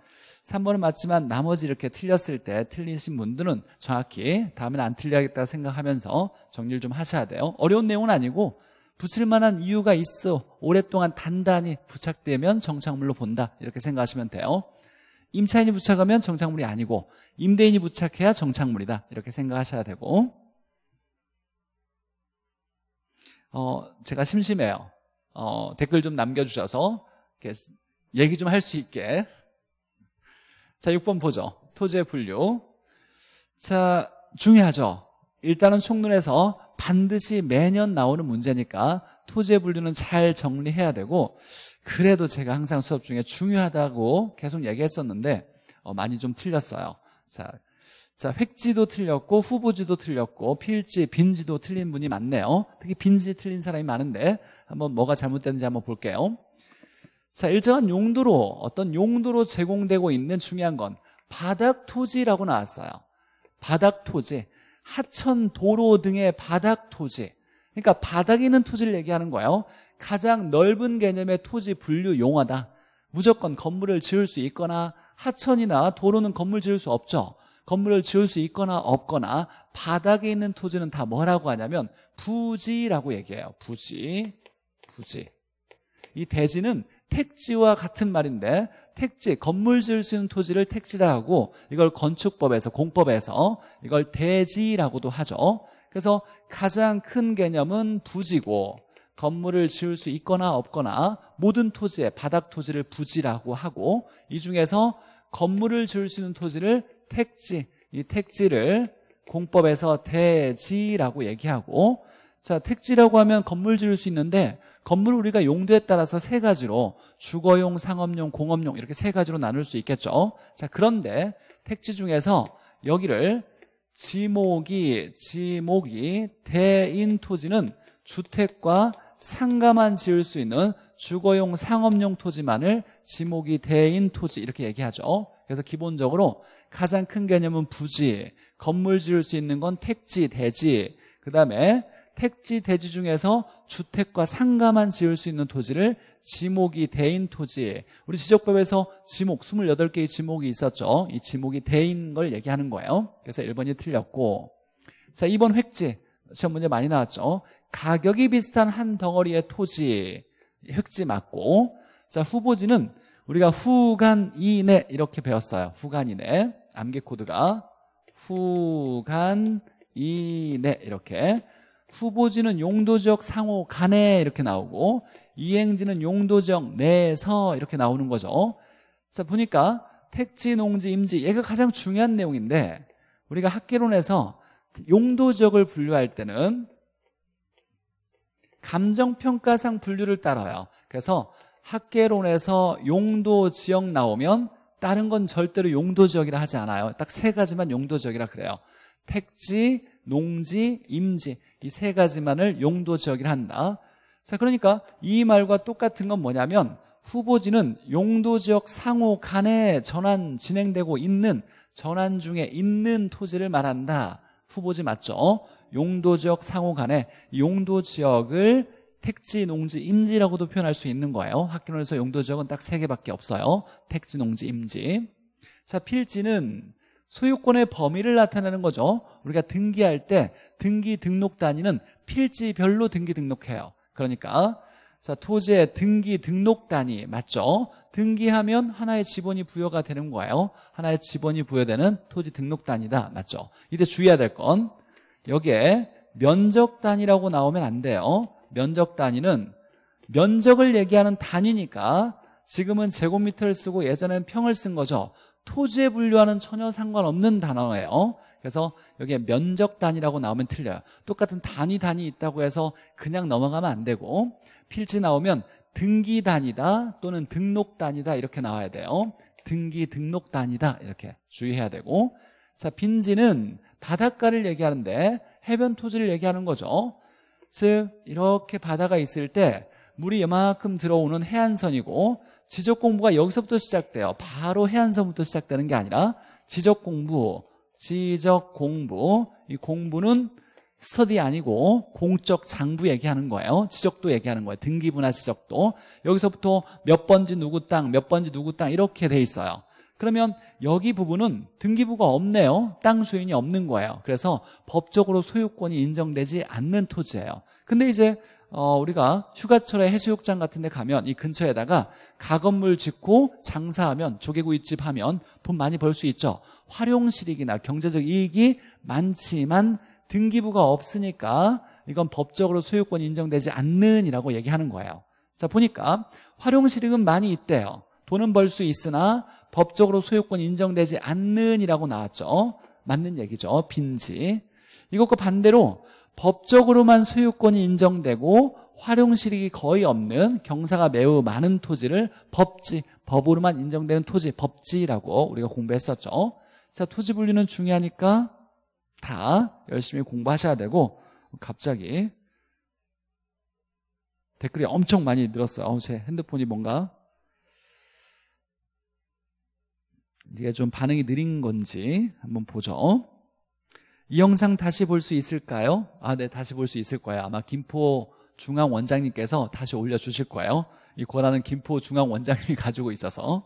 3번은 맞지만 나머지 이렇게 틀렸을 때 틀리신 분들은 정확히 다음에는안 틀려야겠다 생각하면서 정리를 좀 하셔야 돼요 어려운 내용은 아니고 붙일 만한 이유가 있어 오랫동안 단단히 부착되면 정착물로 본다 이렇게 생각하시면 돼요 임차인이 부착하면 정착물이 아니고 임대인이 부착해야 정착물이다 이렇게 생각하셔야 되고 어 제가 심심해요 어 댓글 좀 남겨주셔서 얘기 좀 할 수 있게 자, 6번 보죠. 토지의 분류. 자, 중요하죠. 일단은 총론에서 반드시 매년 나오는 문제니까 토지의 분류는 잘 정리해야 되고 그래도 제가 항상 수업 중에 중요하다고 계속 얘기했었는데 어, 많이 좀 틀렸어요. 자, 자 획지도 틀렸고 후보지도 틀렸고 필지, 빈지도 틀린 분이 많네요. 특히 빈지 틀린 사람이 많은데 한번 뭐가 잘못됐는지 한번 볼게요. 자, 일정한 용도로 어떤 용도로 제공되고 있는 중요한 건 바닥 토지라고 나왔어요. 바닥 토지, 하천, 도로 등의 바닥 토지. 그러니까 바닥에 있는 토지를 얘기하는 거예요. 가장 넓은 개념의 토지 분류 용어다. 무조건 건물을 지을 수 있거나 하천이나 도로는 건물 지을 수 없죠. 건물을 지을 수 있거나 없거나 바닥에 있는 토지는 다 뭐라고 하냐면 부지라고 얘기해요. 부지. 부지. 이 대지는 택지와 같은 말인데 택지, 건물 지을 수 있는 토지를 택지라 하고 이걸 건축법에서, 공법에서 이걸 대지라고도 하죠. 그래서 가장 큰 개념은 부지고 건물을 지을 수 있거나 없거나 모든 토지의 바닥 토지를 부지라고 하고 이 중에서 건물을 지을 수 있는 토지를 택지, 이 택지를 공법에서 대지라고 얘기하고 자 택지라고 하면 건물 지을 수 있는데 건물 우리가 용도에 따라서 세 가지로 주거용, 상업용, 공업용 이렇게 세 가지로 나눌 수 있겠죠. 자, 그런데 택지 중에서 여기를 지목이 지목이 대인 토지는 주택과 상가만 지을 수 있는 주거용 상업용 토지만을 지목이 대인 토지 이렇게 얘기하죠 그래서 기본적으로 가장 큰 개념은 부지 건물 지을 수 있는 건 택지, 대지 그 다음에 택지, 대지 중에서 주택과 상가만 지을 수 있는 토지를 지목이 대인 토지 우리 지적법에서 지목 28개의 지목이 있었죠 이 지목이 대인 걸 얘기하는 거예요 그래서 1번이 틀렸고 자 2번 획지 시험 문제 많이 나왔죠 가격이 비슷한 한 덩어리의 토지 획지 맞고 자 후보지는 우리가 후간이내 이렇게 배웠어요 후간이내 암기 코드가 후간이내 이렇게 후보지는 용도적 상호 간에 이렇게 나오고 이행지는 용도적 내에서 이렇게 나오는 거죠 자 보니까 택지, 농지, 임지 얘가 가장 중요한 내용인데 우리가 학계론에서 용도적을 분류할 때는 감정평가상 분류를 따라요 그래서 학계론에서 용도지역 나오면 다른 건 절대로 용도지역이라 하지 않아요 딱 세 가지만 용도지역이라 그래요 택지, 농지, 임지 이세 가지만을 용도 지역이라 한다. 자, 그러니까 이 말과 똑같은 건 뭐냐면 후보지는 용도 지역 상호 간에 전환 진행되고 있는 전환 중에 있는 토지를 말한다. 후보지 맞죠? 용도 지역 상호 간에 용도 지역을 택지, 농지, 임지라고도 표현할 수 있는 거예요. 학교론에서 용도 지역은 딱 세 개밖에 없어요. 택지, 농지, 임지. 자, 필지는 소유권의 범위를 나타내는 거죠 우리가 등기할 때 등기 등록 단위는 필지별로 등기 등록해요 그러니까 자 토지의 등기 등록 단위 맞죠? 등기하면 하나의 지번이 부여가 되는 거예요 하나의 지번이 부여되는 토지 등록 단위다 맞죠? 이때 주의해야 될 건 여기에 면적 단위라고 나오면 안 돼요 면적 단위는 면적을 얘기하는 단위니까 지금은 제곱미터를 쓰고 예전엔 평을 쓴 거죠 토지에 분류하는 전혀 상관없는 단어예요 그래서 여기에 면적 단위라고 나오면 틀려요 똑같은 단위 단위 있다고 해서 그냥 넘어가면 안 되고 필지 나오면 등기 단위다 또는 등록 단위다 이렇게 나와야 돼요 등기 등록 단위다 이렇게 주의해야 되고 자 빈지는 바닷가를 얘기하는데 해변 토지를 얘기하는 거죠 즉 이렇게 바다가 있을 때 물이 이만큼 들어오는 해안선이고 지적 공부가 여기서부터 시작돼요. 바로 해안서부터 시작되는 게 아니라 지적 공부, 지적 공부. 이 공부는 스터디 아니고 공적 장부 얘기하는 거예요. 지적도 얘기하는 거예요. 등기부나 지적도. 여기서부터 몇 번지 누구 땅, 몇 번지 누구 땅 이렇게 돼 있어요. 그러면 여기 부분은 등기부가 없네요. 땅 수인이 없는 거예요. 그래서 법적으로 소유권이 인정되지 않는 토지예요. 근데 이제 어, 우리가 휴가철에 해수욕장 같은 데 가면 이 근처에다가 가건물 짓고 장사하면 조개구이집 하면 돈 많이 벌 수 있죠 활용실익이나 경제적 이익이 많지만 등기부가 없으니까 이건 법적으로 소유권 인정되지 않는 이라고 얘기하는 거예요 자 보니까 활용실익은 많이 있대요 돈은 벌 수 있으나 법적으로 소유권 인정되지 않는 이라고 나왔죠 맞는 얘기죠 빈지 이것과 반대로 법적으로만 소유권이 인정되고 활용 실익이 거의 없는 경사가 매우 많은 토지를 법지, 법으로만 인정되는 토지, 법지라고 우리가 공부했었죠. 자, 토지 분류는 중요하니까 다 열심히 공부하셔야 되고 갑자기 댓글이 엄청 많이 늘었어요. 제 핸드폰이 뭔가 이게 좀 반응이 느린 건지 한번 보죠. 이 영상 다시 볼 수 있을까요? 아, 네, 다시 볼 수 있을 거예요. 아마 김포 중앙 원장님께서 다시 올려주실 거예요. 이 권한은 김포 중앙 원장님이 가지고 있어서.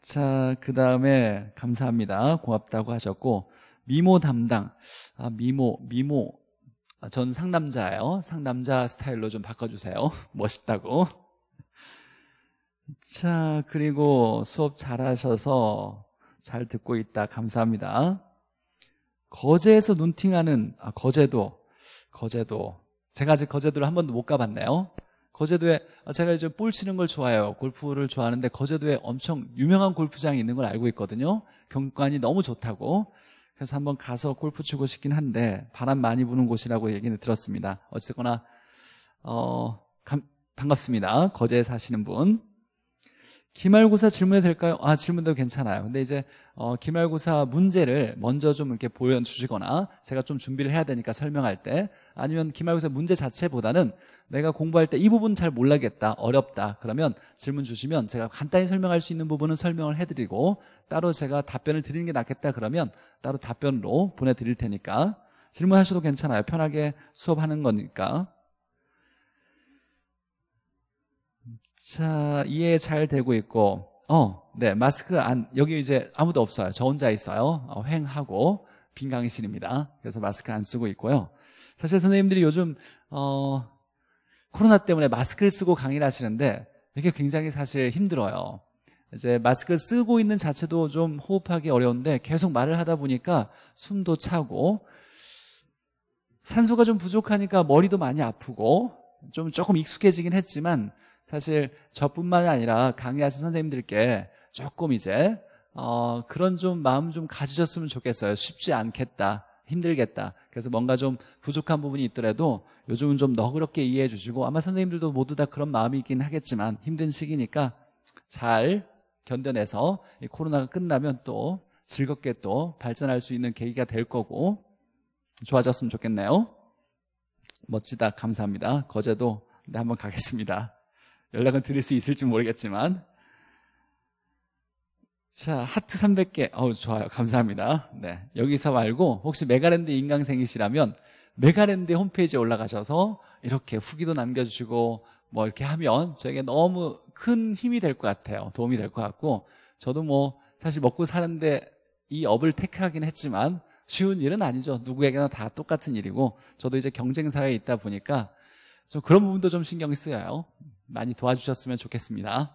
자, 그 다음에 감사합니다. 고맙다고 하셨고, 미모 담당. 아, 미모, 미모. 아, 전 상남자예요. 상남자 스타일로 좀 바꿔주세요. 멋있다고. 자, 그리고 수업 잘하셔서 잘 듣고 있다. 감사합니다. 거제에서 눈팅하는 아, 거제도 거제도 제가 아직 거제도를 한 번도 못 가봤네요 거제도에 아, 제가 이제 볼 치는 걸 좋아해요 골프를 좋아하는데 거제도에 엄청 유명한 골프장이 있는 걸 알고 있거든요 경관이 너무 좋다고 그래서 한번 가서 골프 치고 싶긴 한데 바람 많이 부는 곳이라고 얘기는 들었습니다 어쨌거나 어, 감, 반갑습니다 거제에 사시는 분 기말고사 질문해도 될까요? 아, 질문도 괜찮아요. 근데 이제 어, 기말고사 문제를 먼저 좀 이렇게 보여주시거나 제가 좀 준비를 해야 되니까 설명할 때 아니면 기말고사 문제 자체보다는 내가 공부할 때 이 부분 잘 몰라겠다, 어렵다 그러면 질문 주시면 제가 간단히 설명할 수 있는 부분은 설명을 해드리고 따로 제가 답변을 드리는 게 낫겠다 그러면 따로 답변으로 보내드릴 테니까 질문하셔도 괜찮아요. 편하게 수업하는 거니까 자, 이해 잘 되고 있고, 어, 네, 마스크 안, 여기 이제 아무도 없어요. 저 혼자 있어요. 어, 횡하고, 빈 강의실입니다. 그래서 마스크 안 쓰고 있고요. 사실 선생님들이 요즘, 어, 코로나 때문에 마스크를 쓰고 강의를 하시는데, 이게 굉장히 사실 힘들어요. 이제 마스크 쓰고 있는 자체도 좀 호흡하기 어려운데 계속 말을 하다 보니까 숨도 차고 산소가 좀 부족하니까 머리도 많이 아프고 좀 조금 익숙해지긴 했지만 사실 저뿐만 아니라 강의하신 선생님들께 조금 이제 어, 그런 좀 마음 좀 가지셨으면 좋겠어요. 쉽지 않겠다. 힘들겠다. 그래서 뭔가 좀 부족한 부분이 있더라도 요즘은 좀 너그럽게 이해해 주시고 아마 선생님들도 모두 다 그런 마음이 있긴 하겠지만 힘든 시기니까 잘 견뎌내서 이 코로나가 끝나면 또 즐겁게 또 발전할 수 있는 계기가 될 거고 좋아졌으면 좋겠네요. 멋지다. 감사합니다. 거제도 네, 한번 가겠습니다. 연락은 드릴 수 있을지 모르겠지만 자 하트 300개 어우 좋아요 감사합니다 네 여기서 말고 혹시 메가랜드 인강생이시라면 메가랜드 홈페이지에 올라가셔서 이렇게 후기도 남겨주시고 뭐 이렇게 하면 저에게 너무 큰 힘이 될 것 같아요 도움이 될 것 같고 저도 뭐 사실 먹고 사는데 이 업을 택하긴 했지만 쉬운 일은 아니죠 누구에게나 다 똑같은 일이고 저도 이제 경쟁사회에 있다 보니까 좀 그런 부분도 좀 신경 쓰여요 많이 도와주셨으면 좋겠습니다.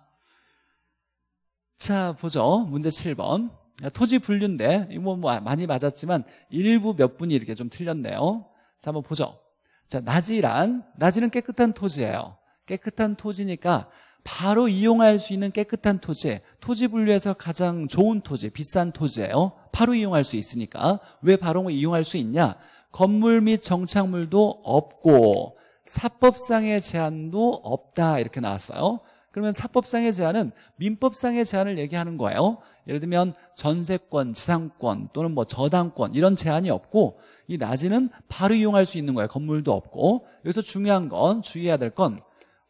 자, 보죠. 문제 7번. 토지 분류인데, 이거 뭐, 뭐 많이 맞았지만 일부 몇 분이 이렇게 좀 틀렸네요. 자, 한번 보죠. 자, 낮이란, 낮이는 깨끗한 토지예요. 깨끗한 토지니까 바로 이용할 수 있는 깨끗한 토지 토지 분류에서 가장 좋은 토지 비싼 토지예요 바로 이용할 수 있으니까 왜 바로 이용할 수 있냐 건물 및 정착물도 없고 사법상의 제한도 없다 이렇게 나왔어요 그러면 사법상의 제한은 민법상의 제한을 얘기하는 거예요 예를 들면 전세권, 지상권 또는 뭐 저당권 이런 제한이 없고 이 낮이는 바로 이용할 수 있는 거예요 건물도 없고 여기서 중요한 건 주의해야 될 건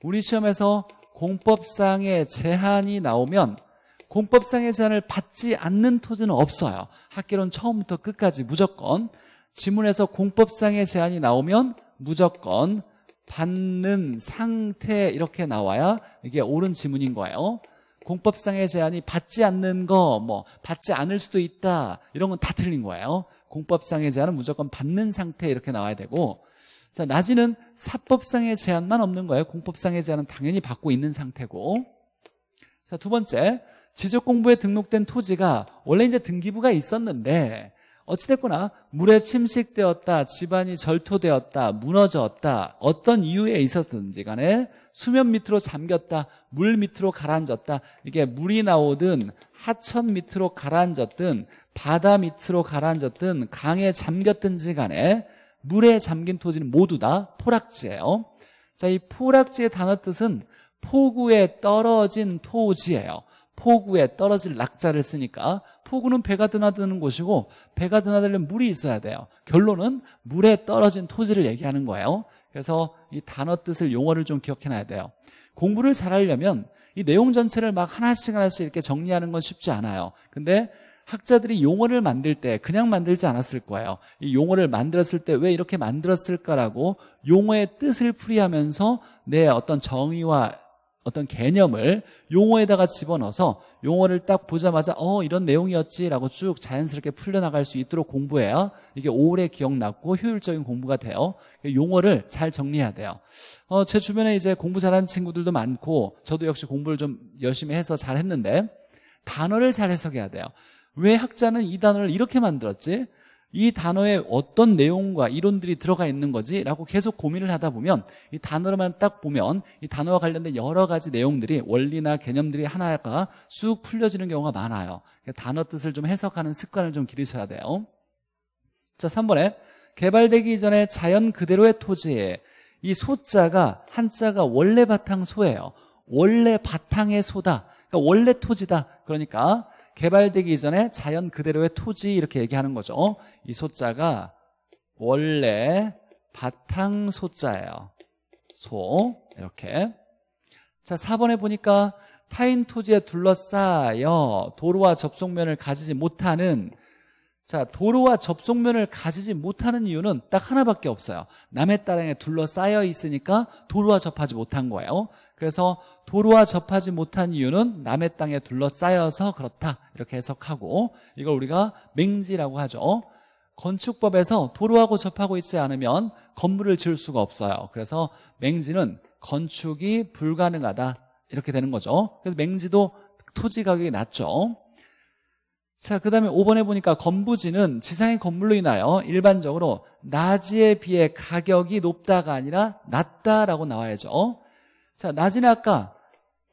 우리 시험에서 공법상의 제한이 나오면 공법상의 제한을 받지 않는 토지는 없어요 학계론 처음부터 끝까지 무조건 지문에서 공법상의 제한이 나오면 무조건 받는 상태 이렇게 나와야 이게 옳은 지문인 거예요 공법상의 제한이 받지 않는 거, 뭐 받지 않을 수도 있다 이런 건 다 틀린 거예요. 공법상의 제한은 무조건 받는 상태 이렇게 나와야 되고 자 낮이는 사법상의 제한만 없는 거예요. 공법상의 제한은 당연히 받고 있는 상태고 자두 번째 지적공부에 등록된 토지가 원래 이제 등기부가 있었는데 어찌됐거나 물에 침식되었다, 집안이 절토되었다, 무너졌다, 어떤 이유에 있었든지 간에 수면 밑으로 잠겼다, 물 밑으로 가라앉았다, 이게 물이 나오든 하천 밑으로 가라앉았든 바다 밑으로 가라앉았든 강에 잠겼든지 간에 물에 잠긴 토지는 모두 다 포락지예요. 자, 이 포락지의 단어 뜻은 포구에 떨어진 토지예요. 포구에 떨어질 낙자를 쓰니까 토구는 배가 드나드는 곳이고 배가 드나들면 물이 있어야 돼요 결론은 물에 떨어진 토지를 얘기하는 거예요 그래서 이 단어 뜻을 용어를 좀 기억해놔야 돼요 공부를 잘하려면 이 내용 전체를 막 하나씩 하나씩 이렇게 정리하는 건 쉽지 않아요 근데 학자들이 용어를 만들 때 그냥 만들지 않았을 거예요 이 용어를 만들었을 때 왜 이렇게 만들었을까라고 용어의 뜻을 풀이하면서 내 어떤 정의와 어떤 개념을 용어에다가 집어넣어서 용어를 딱 보자마자 어 이런 내용이었지라고 쭉 자연스럽게 풀려나갈 수 있도록 공부해야 이게 오래 기억났고 효율적인 공부가 돼요 용어를 잘 정리해야 돼요 어, 제 주변에 이제 공부 잘하는 친구들도 많고 저도 역시 공부를 좀 열심히 해서 잘했는데 단어를 잘 해석해야 돼요 왜 학자는 이 단어를 이렇게 만들었지 이 단어에 어떤 내용과 이론들이 들어가 있는 거지라고 계속 고민을 하다 보면 이 단어로만 딱 보면 이 단어와 관련된 여러 가지 내용들이 원리나 개념들이 하나가 쑥 풀려지는 경우가 많아요 그러니까 단어 뜻을 좀 해석하는 습관을 좀 기르셔야 돼요 자 3번에 개발되기 전에 자연 그대로의 토지에 이 소자가 한자가 원래 바탕 소예요 원래 바탕의 소다 그러니까 원래 토지다 그러니까 개발되기 이전에 자연 그대로의 토지 이렇게 얘기하는 거죠. 어? 이 소자가 원래 바탕 소자예요. 소 이렇게 자 4번에 보니까 타인 토지에 둘러싸여 도로와 접속면을 가지지 못하는 자 도로와 접속면을 가지지 못하는 이유는 딱 하나밖에 없어요 남의 땅에 둘러싸여 있으니까 도로와 접하지 못한 거예요 그래서 도로와 접하지 못한 이유는 남의 땅에 둘러싸여서 그렇다 이렇게 해석하고 이걸 우리가 맹지라고 하죠 건축법에서 도로하고 접하고 있지 않으면 건물을 지을 수가 없어요 그래서 맹지는 건축이 불가능하다 이렇게 되는 거죠 그래서 맹지도 토지 가격이 낮죠 자, 그 다음에 5번에 보니까 건부지는 지상의 건물로 인하여 일반적으로 낮에 비해 가격이 높다가 아니라 낮다라고 나와야죠. 자, 낮은 아까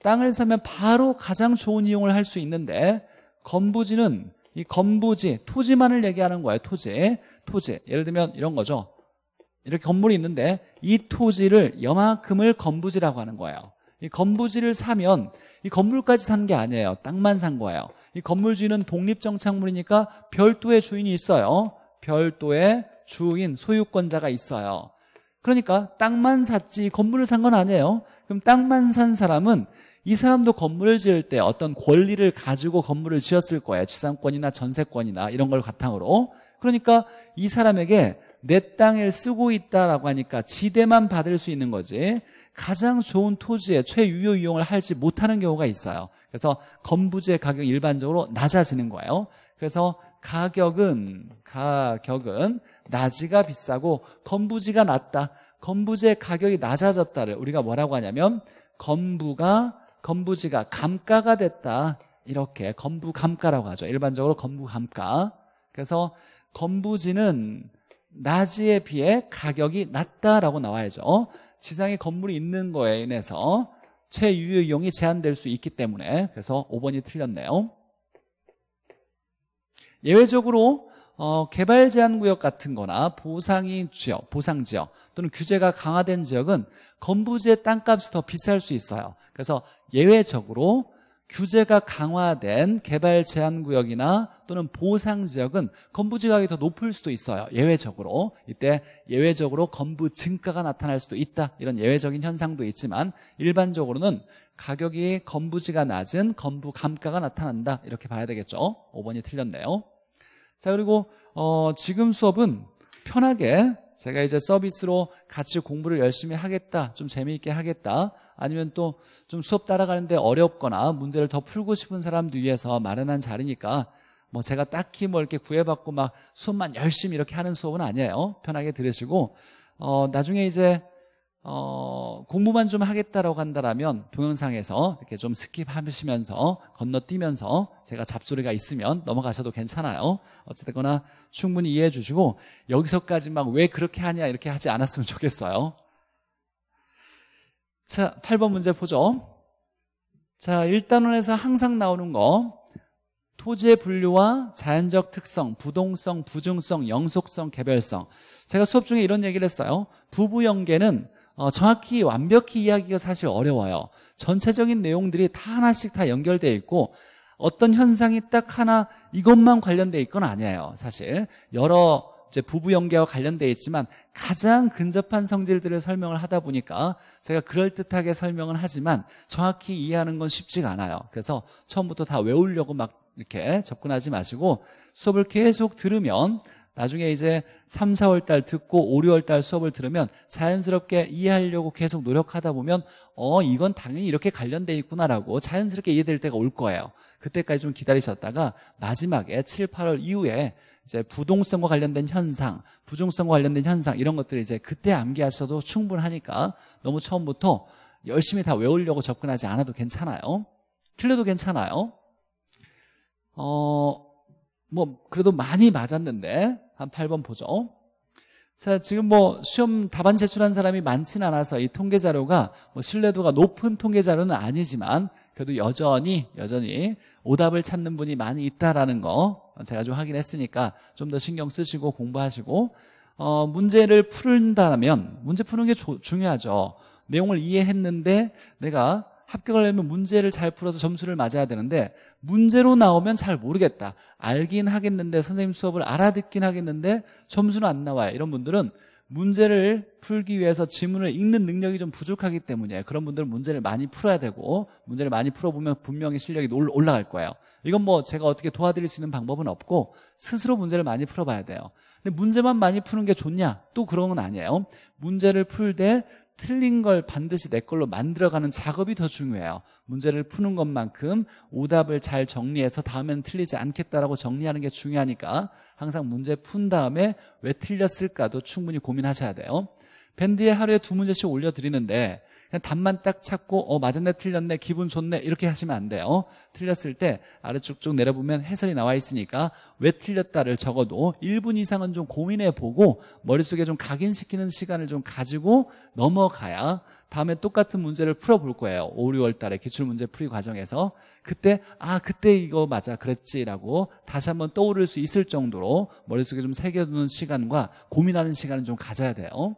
땅을 사면 바로 가장 좋은 이용을 할 수 있는데 건부지는 이 건부지, 토지만을 얘기하는 거예요. 토지. 토지. 예를 들면 이런 거죠. 이렇게 건물이 있는데 이 토지를 여만큼을 건부지라고 하는 거예요. 이 건부지를 사면 이 건물까지 산 게 아니에요. 땅만 산 거예요. 이 건물주인은 독립정착물이니까 별도의 주인이 있어요. 별도의 주인 소유권자가 있어요. 그러니까 땅만 샀지 건물을 산 건 아니에요. 그럼 땅만 산 사람은 이 사람도 건물을 지을 때 어떤 권리를 가지고 건물을 지었을 거예요. 지상권이나 전세권이나 이런 걸 바탕으로. 그러니까 이 사람에게 내 땅을 쓰고 있다라고 하니까 지대만 받을 수 있는 거지 가장 좋은 토지에 최유효 이용을 할지 못하는 경우가 있어요. 그래서 건부지의 가격이 일반적으로 낮아지는 거예요. 그래서 가격은 가격은 낮이가 비싸고 건부지가 낮다. 건부지의 가격이 낮아졌다를 우리가 뭐라고 하냐면 건부가 건부지가 감가가 됐다. 이렇게 건부 감가라고 하죠. 일반적으로 건부 감가. 그래서 건부지는 낮이에 비해 가격이 낮다라고 나와야죠. 지상에 건물이 있는 거에 인해서 최유효 이용이 제한될 수 있기 때문에 그래서 5번이 틀렸네요. 예외적으로 어, 개발 제한 구역 같은 거나 보상이 지역, 보상 지역 또는 규제가 강화된 지역은 건부지의 땅값이 더 비쌀 수 있어요. 그래서 예외적으로 규제가 강화된 개발 제한 구역이나 또는 보상 지역은 건부지 가격이 더 높을 수도 있어요. 예외적으로. 이때 예외적으로 건부 증가가 나타날 수도 있다. 이런 예외적인 현상도 있지만 일반적으로는 가격이 건부지가 낮은 건부 감가가 나타난다. 이렇게 봐야 되겠죠. 5번이 틀렸네요. 자 그리고 어, 지금 수업은 편하게 제가 이제 서비스로 같이 공부를 열심히 하겠다 좀 재미있게 하겠다 아니면 또 좀 수업 따라가는데 어렵거나 문제를 더 풀고 싶은 사람들 위해서 마련한 자리니까 뭐 제가 딱히 뭐 이렇게 구애받고 막 수업만 열심히 이렇게 하는 수업은 아니에요 편하게 들으시고 어, 나중에 이제 어, 공부만 좀 하겠다라고 한다라면 동영상에서 이렇게 좀 스킵하시면서 건너뛰면서 제가 잡소리가 있으면 넘어가셔도 괜찮아요. 어쨌거나 충분히 이해해 주시고 여기서까지만 왜 그렇게 하냐 이렇게 하지 않았으면 좋겠어요. 자, 8번 문제 보죠. 자, 1단원에서 항상 나오는 거 토지의 분류와 자연적 특성, 부동성, 부중성, 영속성, 개별성 제가 수업 중에 이런 얘기를 했어요 부부연계는 어, 정확히 완벽히 이야기가 사실 어려워요. 전체적인 내용들이 다 하나씩 다 연결되어 있고 어떤 현상이 딱 하나 이것만 관련돼 있건 아니에요. 사실 여러 부부 연계와 관련돼 있지만 가장 근접한 성질들을 설명을 하다 보니까 제가 그럴듯하게 설명은 하지만 정확히 이해하는 건 쉽지가 않아요. 그래서 처음부터 다 외우려고 막 이렇게 접근하지 마시고 수업을 계속 들으면 나중에 이제 3, 4월 달 듣고 5, 6월 달 수업을 들으면 자연스럽게 이해하려고 계속 노력하다 보면 어 이건 당연히 이렇게 관련돼 있구나라고 자연스럽게 이해될 때가 올 거예요 그때까지 좀 기다리셨다가 마지막에 7, 8월 이후에 이제 부동성과 관련된 현상, 부동성과 관련된 현상 이런 것들을 이제 그때 암기하셔도 충분하니까 너무 처음부터 열심히 다 외우려고 접근하지 않아도 괜찮아요. 틀려도 괜찮아요. 어, 뭐 그래도 많이 맞았는데 한 8번 보죠. 자, 지금 뭐 시험 답안 제출한 사람이 많진 않아서 이 통계 자료가 뭐 신뢰도가 높은 통계 자료는 아니지만 그래도 여전히 여전히 오답을 찾는 분이 많이 있다라는 거 제가 좀 확인했으니까 좀 더 신경 쓰시고 공부하시고 어, 문제를 푸른다면 문제 푸는 게 조, 중요하죠. 내용을 이해했는데 내가 합격하려면 문제를 잘 풀어서 점수를 맞아야 되는데 문제로 나오면 잘 모르겠다 알긴 하겠는데 선생님 수업을 알아듣긴 하겠는데 점수는 안 나와요 이런 분들은 문제를 풀기 위해서 지문을 읽는 능력이 좀 부족하기 때문에 그런 분들은 문제를 많이 풀어야 되고 문제를 많이 풀어보면 분명히 실력이 올라갈 거예요 이건 뭐 제가 어떻게 도와드릴 수 있는 방법은 없고 스스로 문제를 많이 풀어봐야 돼요 근데 문제만 많이 푸는 게 좋냐? 또 그런 건 아니에요 문제를 풀때 틀린 걸 반드시 내 걸로 만들어가는 작업이 더 중요해요 문제를 푸는 것만큼 오답을 잘 정리해서 다음에는 틀리지 않겠다라고 정리하는 게 중요하니까 항상 문제 푼 다음에 왜 틀렸을까도 충분히 고민하셔야 돼요 밴드에 하루에 두 문제씩 올려드리는데 그냥 답만 딱 찾고 어 맞았네 틀렸네 기분 좋네 이렇게 하시면 안 돼요 틀렸을 때 아래 쭉쭉 내려보면 해설이 나와 있으니까 왜 틀렸다를 적어도 1분 이상은 좀 고민해보고 머릿속에 좀 각인시키는 시간을 좀 가지고 넘어가야 다음에 똑같은 문제를 풀어볼 거예요 5, 6월 달에 기출문제 풀이 과정에서 그때 아 그때 이거 맞아 그랬지라고 다시 한번 떠오를 수 있을 정도로 머릿속에 좀 새겨두는 시간과 고민하는 시간을 좀 가져야 돼요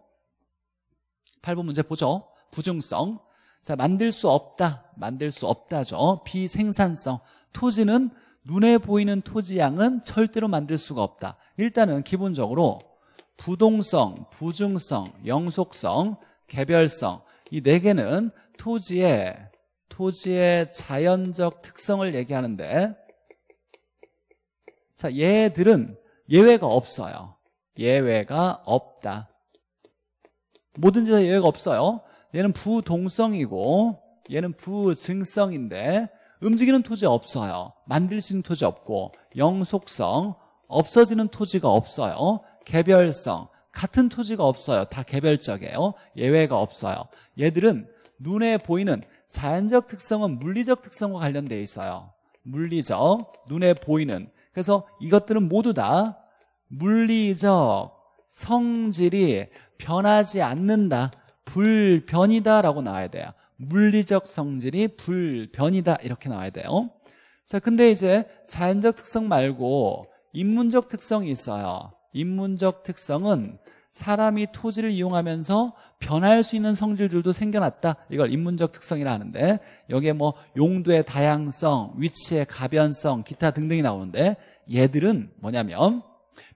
8번 문제 보죠 부중성 자 만들 수 없다 만들 수 없다죠 비생산성 토지는 눈에 보이는 토지양은 절대로 만들 수가 없다 일단은 기본적으로 부동성, 부중성, 영속성, 개별성 이 네 개는 토지의 토지의 자연적 특성을 얘기하는데 자 얘들은 예외가 없어요 예외가 없다 뭐든지 다 예외가 없어요 얘는 부동성이고 얘는 부증성인데 움직이는 토지 없어요 만들 수 있는 토지 없고 영속성 없어지는 토지가 없어요 개별성 같은 토지가 없어요 다 개별적이에요 예외가 없어요 얘들은 눈에 보이는 자연적 특성은 물리적 특성과 관련돼 있어요 물리적 눈에 보이는 그래서 이것들은 모두 다 물리적 성질이 변하지 않는다 불변이다라고 나와야 돼요. 물리적 성질이 불변이다 이렇게 나와야 돼요. 자, 근데 이제 자연적 특성 말고 인문적 특성이 있어요. 인문적 특성은 사람이 토지를 이용하면서 변할 수 있는 성질들도 생겨났다 이걸 인문적 특성이라 하는데 여기에 뭐 용도의 다양성, 위치의 가변성, 기타 등등이 나오는데 얘들은 뭐냐면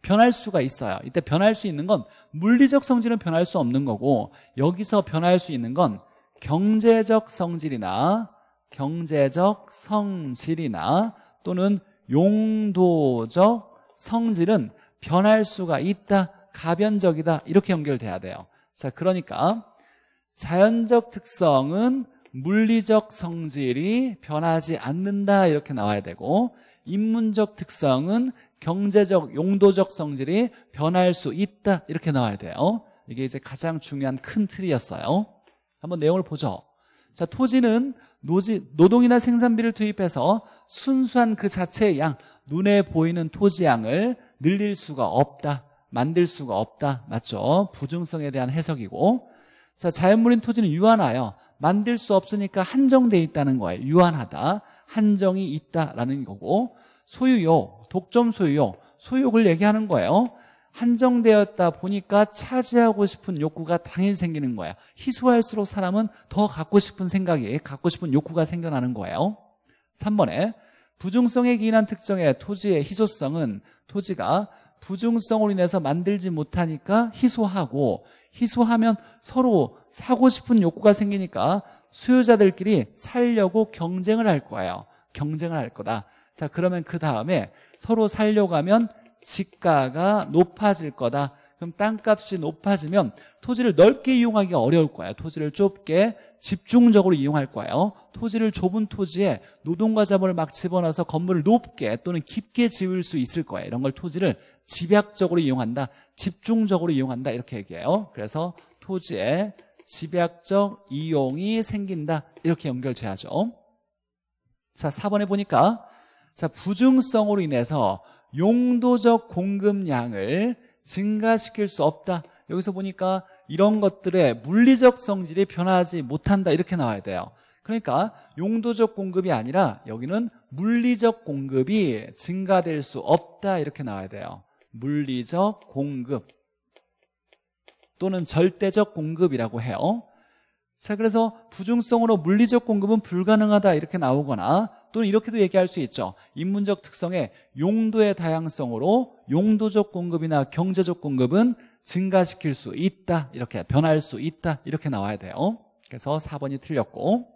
변할 수가 있어요 이때 변할 수 있는 건 물리적 성질은 변할 수 없는 거고 여기서 변할 수 있는 건 경제적 성질이나 경제적 성질이나 또는 용도적 성질은 변할 수가 있다 가변적이다 이렇게 연결돼야 돼요 자 그러니까 자연적 특성은 물리적 성질이 변하지 않는다 이렇게 나와야 되고 인문적 특성은 경제적, 용도적 성질이 변할 수 있다 이렇게 나와야 돼요 이게 이제 가장 중요한 큰 틀이었어요 한번 내용을 보죠 자 토지는 노지, 노동이나 생산비를 투입해서 순수한 그 자체의 양 눈에 보이는 토지 양을 늘릴 수가 없다 만들 수가 없다 맞죠 부증성에 대한 해석이고 자 자연물인 토지는 유한하여 만들 수 없으니까 한정돼 있다는 거예요 유한하다 한정이 있다라는 거고 소유요 독점 소유요 소유욕을 얘기하는 거예요. 한정되었다 보니까 차지하고 싶은 욕구가 당연히 생기는 거예요. 희소할수록 사람은 더 갖고 싶은 생각이, 갖고 싶은 욕구가 생겨나는 거예요. 3번에 부중성에 기인한 특정의 토지의 희소성은 토지가 부중성으로 인해서 만들지 못하니까 희소하고 희소하면 서로 사고 싶은 욕구가 생기니까 수요자들끼리 살려고 경쟁을 할 거예요. 경쟁을 할 거다. 자 그러면 그 다음에 서로 살려고 하면 지가가 높아질 거다 그럼 땅값이 높아지면 토지를 넓게 이용하기가 어려울 거야 토지를 좁게 집중적으로 이용할 거예요 토지를 좁은 토지에 노동과 자본을 막 집어넣어서 건물을 높게 또는 깊게 지을 수 있을 거예요 이런 걸 토지를 집약적으로 이용한다 집중적으로 이용한다 이렇게 얘기해요 그래서 토지에 집약적 이용이 생긴다 이렇게 연결 제하죠 자 4번에 보니까 자, 부중성으로 인해서 용도적 공급량을 증가시킬 수 없다. 여기서 보니까 이런 것들의 물리적 성질이 변하지 못한다. 이렇게 나와야 돼요. 그러니까 용도적 공급이 아니라 여기는 물리적 공급이 증가될 수 없다. 이렇게 나와야 돼요. 물리적 공급 또는 절대적 공급이라고 해요. 자, 그래서 부중성으로 물리적 공급은 불가능하다 이렇게 나오거나 또는 이렇게도 얘기할 수 있죠. 인문적 특성의 용도의 다양성으로 용도적 공급이나 경제적 공급은 증가시킬 수 있다. 이렇게 변할 수 있다. 이렇게 나와야 돼요. 그래서 4번이 틀렸고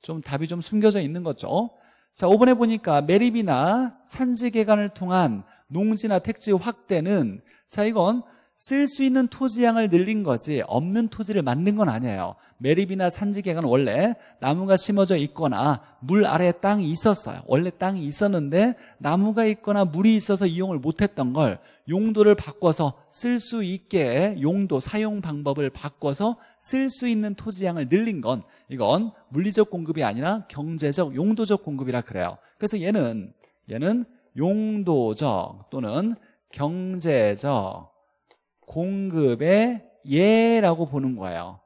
좀 답이 좀 숨겨져 있는 거죠. 자, 5번에 보니까 매립이나 산지 개간을 통한 농지나 택지 확대는 자, 이건 쓸수 있는 토지 양을 늘린 거지 없는 토지를 만든 건 아니에요 매립이나 산지계획은 원래 나무가 심어져 있거나 물 아래 땅이 있었어요 원래 땅이 있었는데 나무가 있거나 물이 있어서 이용을 못했던 걸 용도를 바꿔서 쓸 수 있게 용도 사용 방법을 바꿔서 쓸 수 있는 토지 양을 늘린 건 이건 물리적 공급이 아니라 경제적 용도적 공급이라 그래요 그래서 얘는 얘는 용도적 또는 경제적 공급의 예라고 보는 거예요.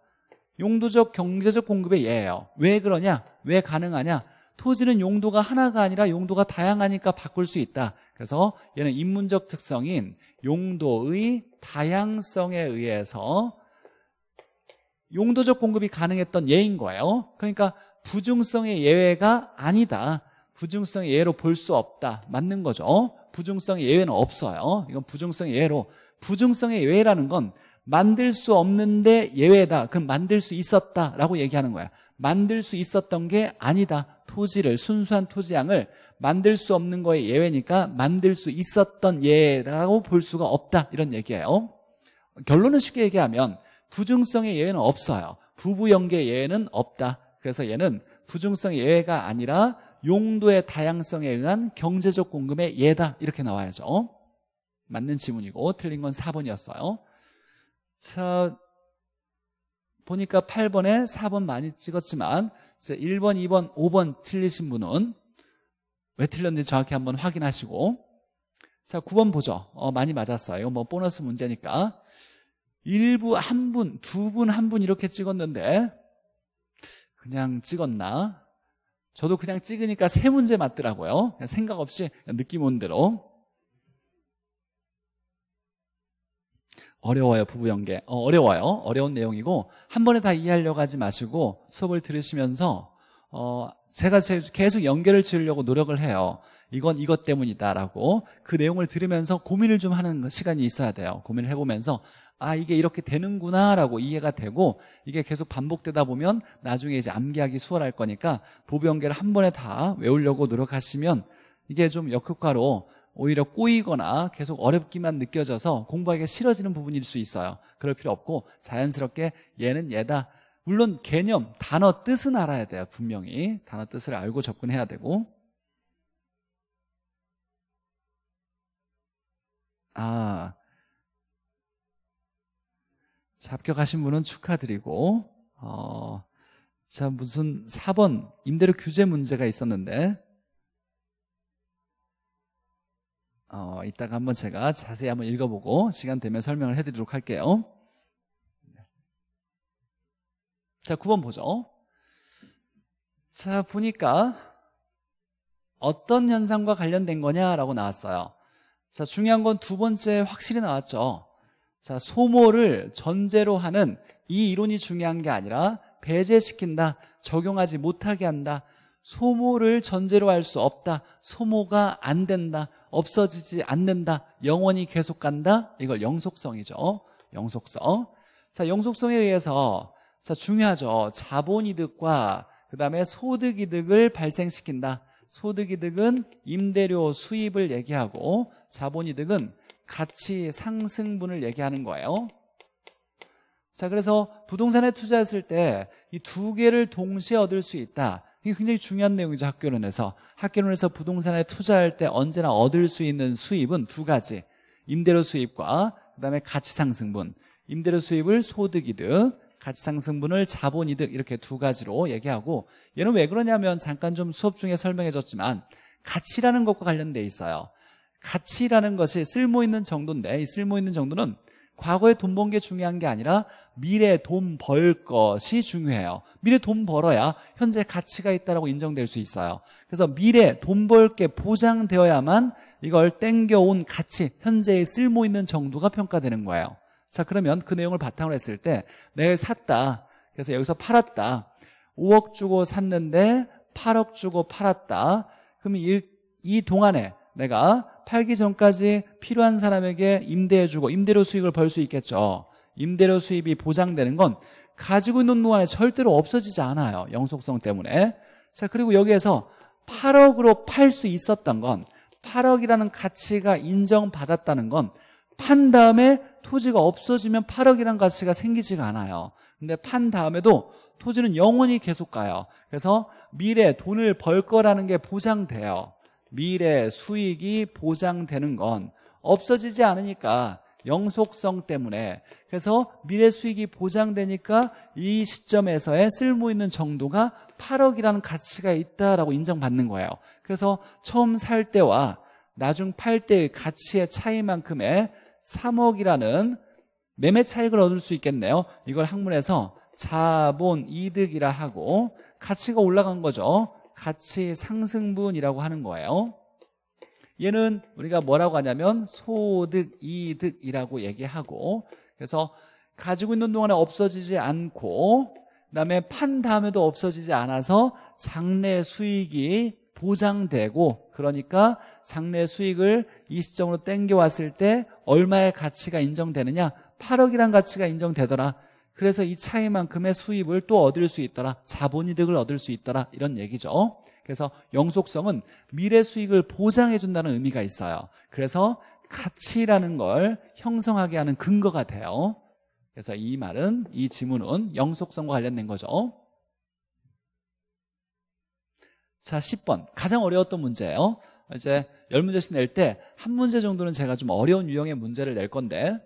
용도적 경제적 공급의 예예요. 왜 그러냐? 왜 가능하냐? 토지는 용도가 하나가 아니라 용도가 다양하니까 바꿀 수 있다. 그래서 얘는 인문적 특성인 용도의 다양성에 의해서 용도적 공급이 가능했던 예인 거예요. 그러니까 부중성의 예외가 아니다. 부중성의 예외로 볼 수 없다. 맞는 거죠. 부중성의 예외는 없어요. 이건 부중성의 예외로 부중성의 예외라는 건 만들 수 없는데 예외다. 그럼 만들 수 있었다라고 얘기하는 거야. 만들 수 있었던 게 아니다. 토지를 순수한 토지양을 만들 수 없는 거에 예외니까 만들 수 있었던 예라고 볼 수가 없다 이런 얘기예요 결론은 쉽게 얘기하면 부중성의 예외는 없어요 부부연계 예외는 없다 그래서 얘는 부중성 의 예외가 아니라 용도의 다양성에 의한 경제적 공급의 예다 이렇게 나와야죠 맞는 지문이고 틀린 건 4번이었어요 자 보니까 8번에 4번 많이 찍었지만 1번, 2번, 5번 틀리신 분은 왜 틀렸는지 정확히 한번 확인하시고 자 9번 보죠 어, 많이 맞았어요 이거 뭐 보너스 문제니까 일부 한 분, 두 분, 한 분 이렇게 찍었는데 그냥 찍었나? 저도 그냥 찍으니까 세 문제 맞더라고요 생각 없이 느낌 온 대로 어려워요 부부 연계 어, 려워요 어려운 내용이고 한 번에 다 이해하려고 하지 마시고 수업을 들으시면서 어, 제가 계속 연계를 지으려고 노력을 해요 이건 이것 때문이다라고 그 내용을 들으면서 고민을 좀 하는 시간이 있어야 돼요 고민을 해보면서 아 이게 이렇게 되는구나라고 이해가 되고 이게 계속 반복되다 보면 나중에 이제 암기하기 수월할 거니까 부부 연계를 한 번에 다 외우려고 노력하시면 이게 좀 역효과로 오히려 꼬이거나 계속 어렵기만 느껴져서 공부하기가 싫어지는 부분일 수 있어요 그럴 필요 없고 자연스럽게 얘는 얘다 물론 개념, 단어 뜻은 알아야 돼요 분명히 단어 뜻을 알고 접근해야 되고 아잡격하신 분은 축하드리고 어, 자 무슨 4번 임대료 규제 문제가 있었는데 어, 이따가 한번 제가 자세히 한번 읽어보고 시간 되면 설명을 해드리도록 할게요. 자, 9번 보죠. 자, 보니까 어떤 현상과 관련된 거냐라고 나왔어요. 자, 중요한 건 두 번째 확실히 나왔죠. 자, 소모를 전제로 하는 이 이론이 중요한 게 아니라 배제시킨다, 적용하지 못하게 한다, 소모를 전제로 할 수 없다, 소모가 안 된다, 없어지지 않는다 영원히 계속 간다 이걸 영속성이죠 영속성 자 영속성에 의해서 자 중요하죠 자본이득과 그 다음에 소득이득을 발생시킨다 소득이득은 임대료 수입을 얘기하고 자본이득은 가치 상승분을 얘기하는 거예요 자 그래서 부동산에 투자했을 때 이 두 개를 동시에 얻을 수 있다 이게 굉장히 중요한 내용이죠 학교론에서 학교론에서 부동산에 투자할 때 언제나 얻을 수 있는 수입은 두 가지 임대료 수입과 그다음에 가치상승분 임대료 수입을 소득이득 가치상승분을 자본이득 이렇게 두 가지로 얘기하고 얘는 왜 그러냐면 잠깐 좀 수업 중에 설명해줬지만 가치라는 것과 관련돼 있어요 가치라는 것이 쓸모있는 정도인데 이 쓸모있는 정도는 과거에 돈번게 중요한 게 아니라 미래에 돈 벌 것이 중요해요 미래 에돈 벌어야 현재 가치가 있다라고 인정될 수 있어요 그래서 미래 에돈벌 게 보장되어야만 이걸 땡겨온 가치 현재의 쓸모 있는 정도가 평가되는 거예요 자 그러면 그 내용을 바탕으로 했을 때 내가 샀다 그래서 여기서 팔았다 5억 주고 샀는데 8억 주고 팔았다 그러면 이 동안에 내가 팔기 전까지 필요한 사람에게 임대해주고 임대료 수익을 벌 수 있겠죠 임대료 수입이 보장되는 건 가지고 있는 동안에 절대로 없어지지 않아요 영속성 때문에 자 그리고 여기에서 8억으로 팔 수 있었던 건 8억이라는 가치가 인정받았다는 건 판 다음에 토지가 없어지면 8억이라는 가치가 생기지가 않아요 근데 판 다음에도 토지는 영원히 계속 가요 그래서 미래 돈을 벌 거라는 게 보장돼요 미래 수익이 보장되는 건 없어지지 않으니까 영속성 때문에 그래서 미래 수익이 보장되니까 이 시점에서의 쓸모 있는 정도가 8억이라는 가치가 있다라고 인정받는 거예요. 그래서 처음 살 때와 나중 팔 때의 가치의 차이만큼의 3억이라는 매매 차익을 얻을 수 있겠네요. 이걸 학문에서 자본 이득이라 하고 가치가 올라간 거죠. 가치의 상승분이라고 하는 거예요 얘는 우리가 뭐라고 하냐면 소득, 이득이라고 얘기하고 그래서 가지고 있는 동안에 없어지지 않고 그다음에 판 다음에도 없어지지 않아서 장래 수익이 보장되고 그러니까 장래 수익을 이 시점으로 땡겨왔을 때 얼마의 가치가 인정되느냐 8억이란 가치가 인정되더라 그래서 이 차이만큼의 수입을 또 얻을 수 있더라 자본이득을 얻을 수 있더라 이런 얘기죠 그래서 영속성은 미래 수익을 보장해 준다는 의미가 있어요 그래서 가치라는 걸 형성하게 하는 근거가 돼요 그래서 이 말은 이 지문은 영속성과 관련된 거죠 자 10번 가장 어려웠던 문제예요 이제 열문제씩 낼 때 한 문제 정도는 제가 좀 어려운 유형의 문제를 낼 건데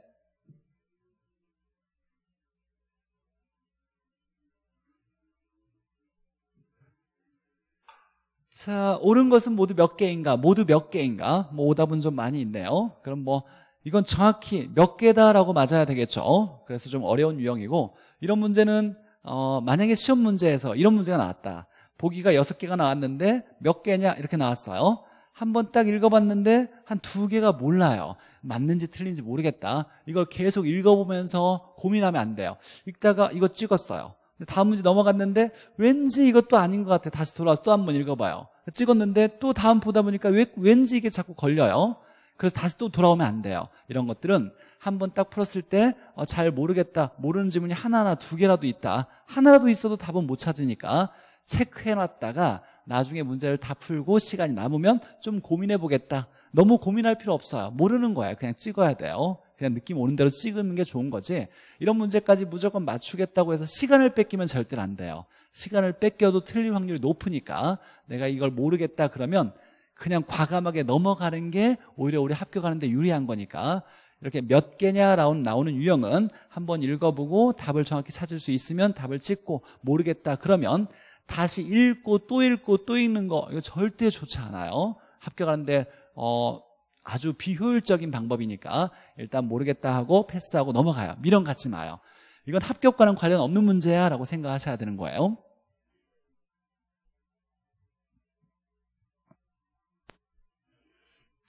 자, 옳은 것은 모두 몇 개인가? 모두 몇 개인가? 뭐 오답은 좀 많이 있네요. 그럼 뭐 이건 정확히 몇 개다라고 맞아야 되겠죠. 그래서 좀 어려운 유형이고 이런 문제는 어, 만약에 시험 문제에서 이런 문제가 나왔다. 보기가 6개가 나왔는데 몇 개냐 이렇게 나왔어요. 한번 딱 읽어봤는데 한 두 개가 몰라요. 맞는지 틀린지 모르겠다. 이걸 계속 읽어보면서 고민하면 안 돼요. 읽다가 이거 찍었어요. 다음 문제 넘어갔는데 왠지 이것도 아닌 것 같아 다시 돌아와서 또 한 번 읽어봐요 찍었는데 또 다음 보다 보니까 왜, 왠지 이게 자꾸 걸려요 그래서 다시 또 돌아오면 안 돼요 이런 것들은 한 번 딱 풀었을 때잘 어, 모르겠다 모르는 질문이 하나나 두 개라도 있다 하나라도 있어도 답은 못 찾으니까 체크해놨다가 나중에 문제를 다 풀고 시간이 남으면 좀 고민해보겠다 너무 고민할 필요 없어요 모르는 거예요 그냥 찍어야 돼요 그냥 느낌 오는 대로 찍는 게 좋은 거지 이런 문제까지 무조건 맞추겠다고 해서 시간을 뺏기면 절대로 안 돼요 시간을 뺏겨도 틀릴 확률이 높으니까 내가 이걸 모르겠다 그러면 그냥 과감하게 넘어가는 게 오히려 우리 합격하는데 유리한 거니까 이렇게 몇 개냐 라운 나오는 유형은 한번 읽어보고 답을 정확히 찾을 수 있으면 답을 찍고 모르겠다 그러면 다시 읽고 또 읽고 또 읽는 거 이거 절대 좋지 않아요 합격하는데 어 아주 비효율적인 방법이니까 일단 모르겠다 하고 패스하고 넘어가요. 미련 갖지 마요. 이건 합격과는 관련 없는 문제야 라고 생각하셔야 되는 거예요.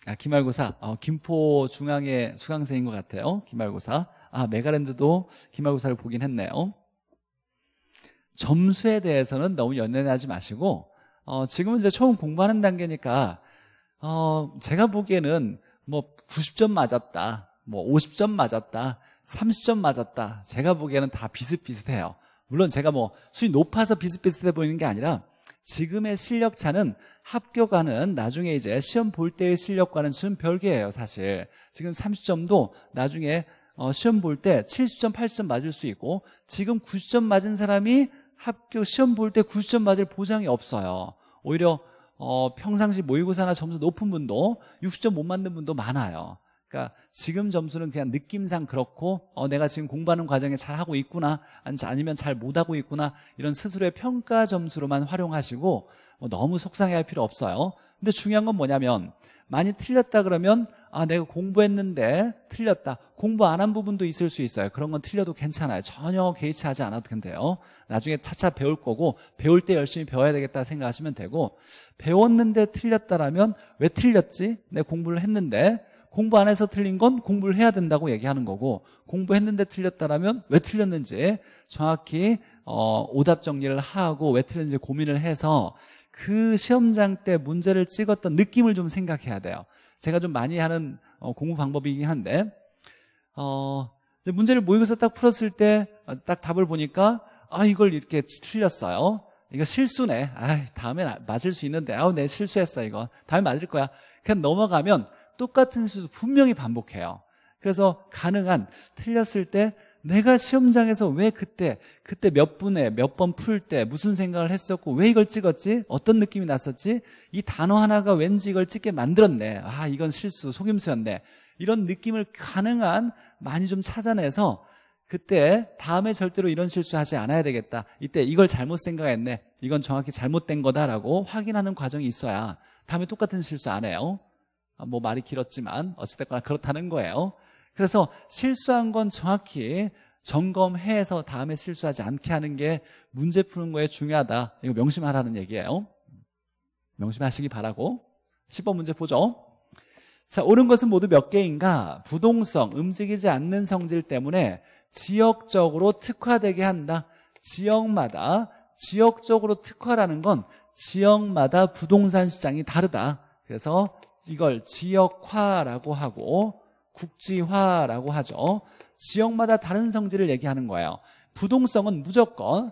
아, 기말고사. 어, 김포 중앙의 수강생인 것 같아요. 기말고사. 아, 메가랜드도 기말고사를 보긴 했네요. 점수에 대해서는 너무 연연하지 마시고, 어, 지금은 이제 처음 공부하는 단계니까 어, 제가 보기에는 뭐 90점 맞았다, 뭐 50점 맞았다, 30점 맞았다. 제가 보기에는 다 비슷비슷해요. 물론 제가 뭐 수위 높아서 비슷비슷해 보이는 게 아니라 지금의 실력차는 합격하는 나중에 이제 시험 볼 때의 실력과는 좀 별개예요 사실 지금 30점도 나중에 어, 시험 볼 때 70점 80점 맞을 수 있고 지금 90점 맞은 사람이 합격 시험 볼 때 90점 맞을 보장이 없어요 오히려 어, 평상시 모의고사나 점수 높은 분도 60점 못 맞는 분도 많아요. 그러니까 지금 점수는 그냥 느낌상 그렇고 어, 내가 지금 공부하는 과정에 잘하고 있구나 아니면 잘 못하고 있구나 이런 스스로의 평가 점수로만 활용하시고 뭐 너무 속상해할 필요 없어요 근데 중요한 건 뭐냐면 많이 틀렸다 그러면 아 내가 공부했는데 틀렸다 공부 안 한 부분도 있을 수 있어요 그런 건 틀려도 괜찮아요 전혀 개의치 하지 않아도 된대요 나중에 차차 배울 거고 배울 때 열심히 배워야 되겠다 생각하시면 되고 배웠는데 틀렸다라면 왜 틀렸지? 내 공부를 했는데 공부 안 해서 틀린 건 공부를 해야 된다고 얘기하는 거고 공부했는데 틀렸다라면 왜 틀렸는지 정확히 어, 오답 정리를 하고 왜 틀렸는지 고민을 해서 그 시험장 때 문제를 찍었던 느낌을 좀 생각해야 돼요 제가 좀 많이 하는 어, 공부 방법이긴 한데 어, 문제를 모의고사 딱 풀었을 때딱 어, 답을 보니까 아 이걸 이렇게 틀렸어요 이거 실수네 아 다음에 맞을 수 있는데 아우 내 실수했어 이거 다음에 맞을 거야 그냥 넘어가면 똑같은 실수 분명히 반복해요 그래서 가능한 틀렸을 때 내가 시험장에서 왜 그때 그때 몇 분에 몇 번 풀 때 무슨 생각을 했었고 왜 이걸 찍었지? 어떤 느낌이 났었지? 이 단어 하나가 왠지 이걸 찍게 만들었네. 아 이건 실수, 속임수였네. 이런 느낌을 가능한 많이 좀 찾아내서 그때 다음에 절대로 이런 실수하지 않아야 되겠다. 이때 이걸 잘못 생각했네. 이건 정확히 잘못된 거다라고 확인하는 과정이 있어야 다음에 똑같은 실수 안 해요. 아, 뭐 말이 길었지만 어찌됐거나 그렇다는 거예요. 그래서 실수한 건 정확히 점검해서 다음에 실수하지 않게 하는 게 문제 푸는 거에 중요하다. 이거 명심하라는 얘기예요. 명심하시기 바라고. 10번 문제 보죠. 자, 옳은 것은 모두 몇 개인가? 부동성, 움직이지 않는 성질 때문에 지역적으로 특화되게 한다. 지역마다, 지역적으로 특화라는 건 지역마다 부동산 시장이 다르다. 그래서 이걸 지역화라고 하고 국지화라고 하죠 지역마다 다른 성질을 얘기하는 거예요 부동성은 무조건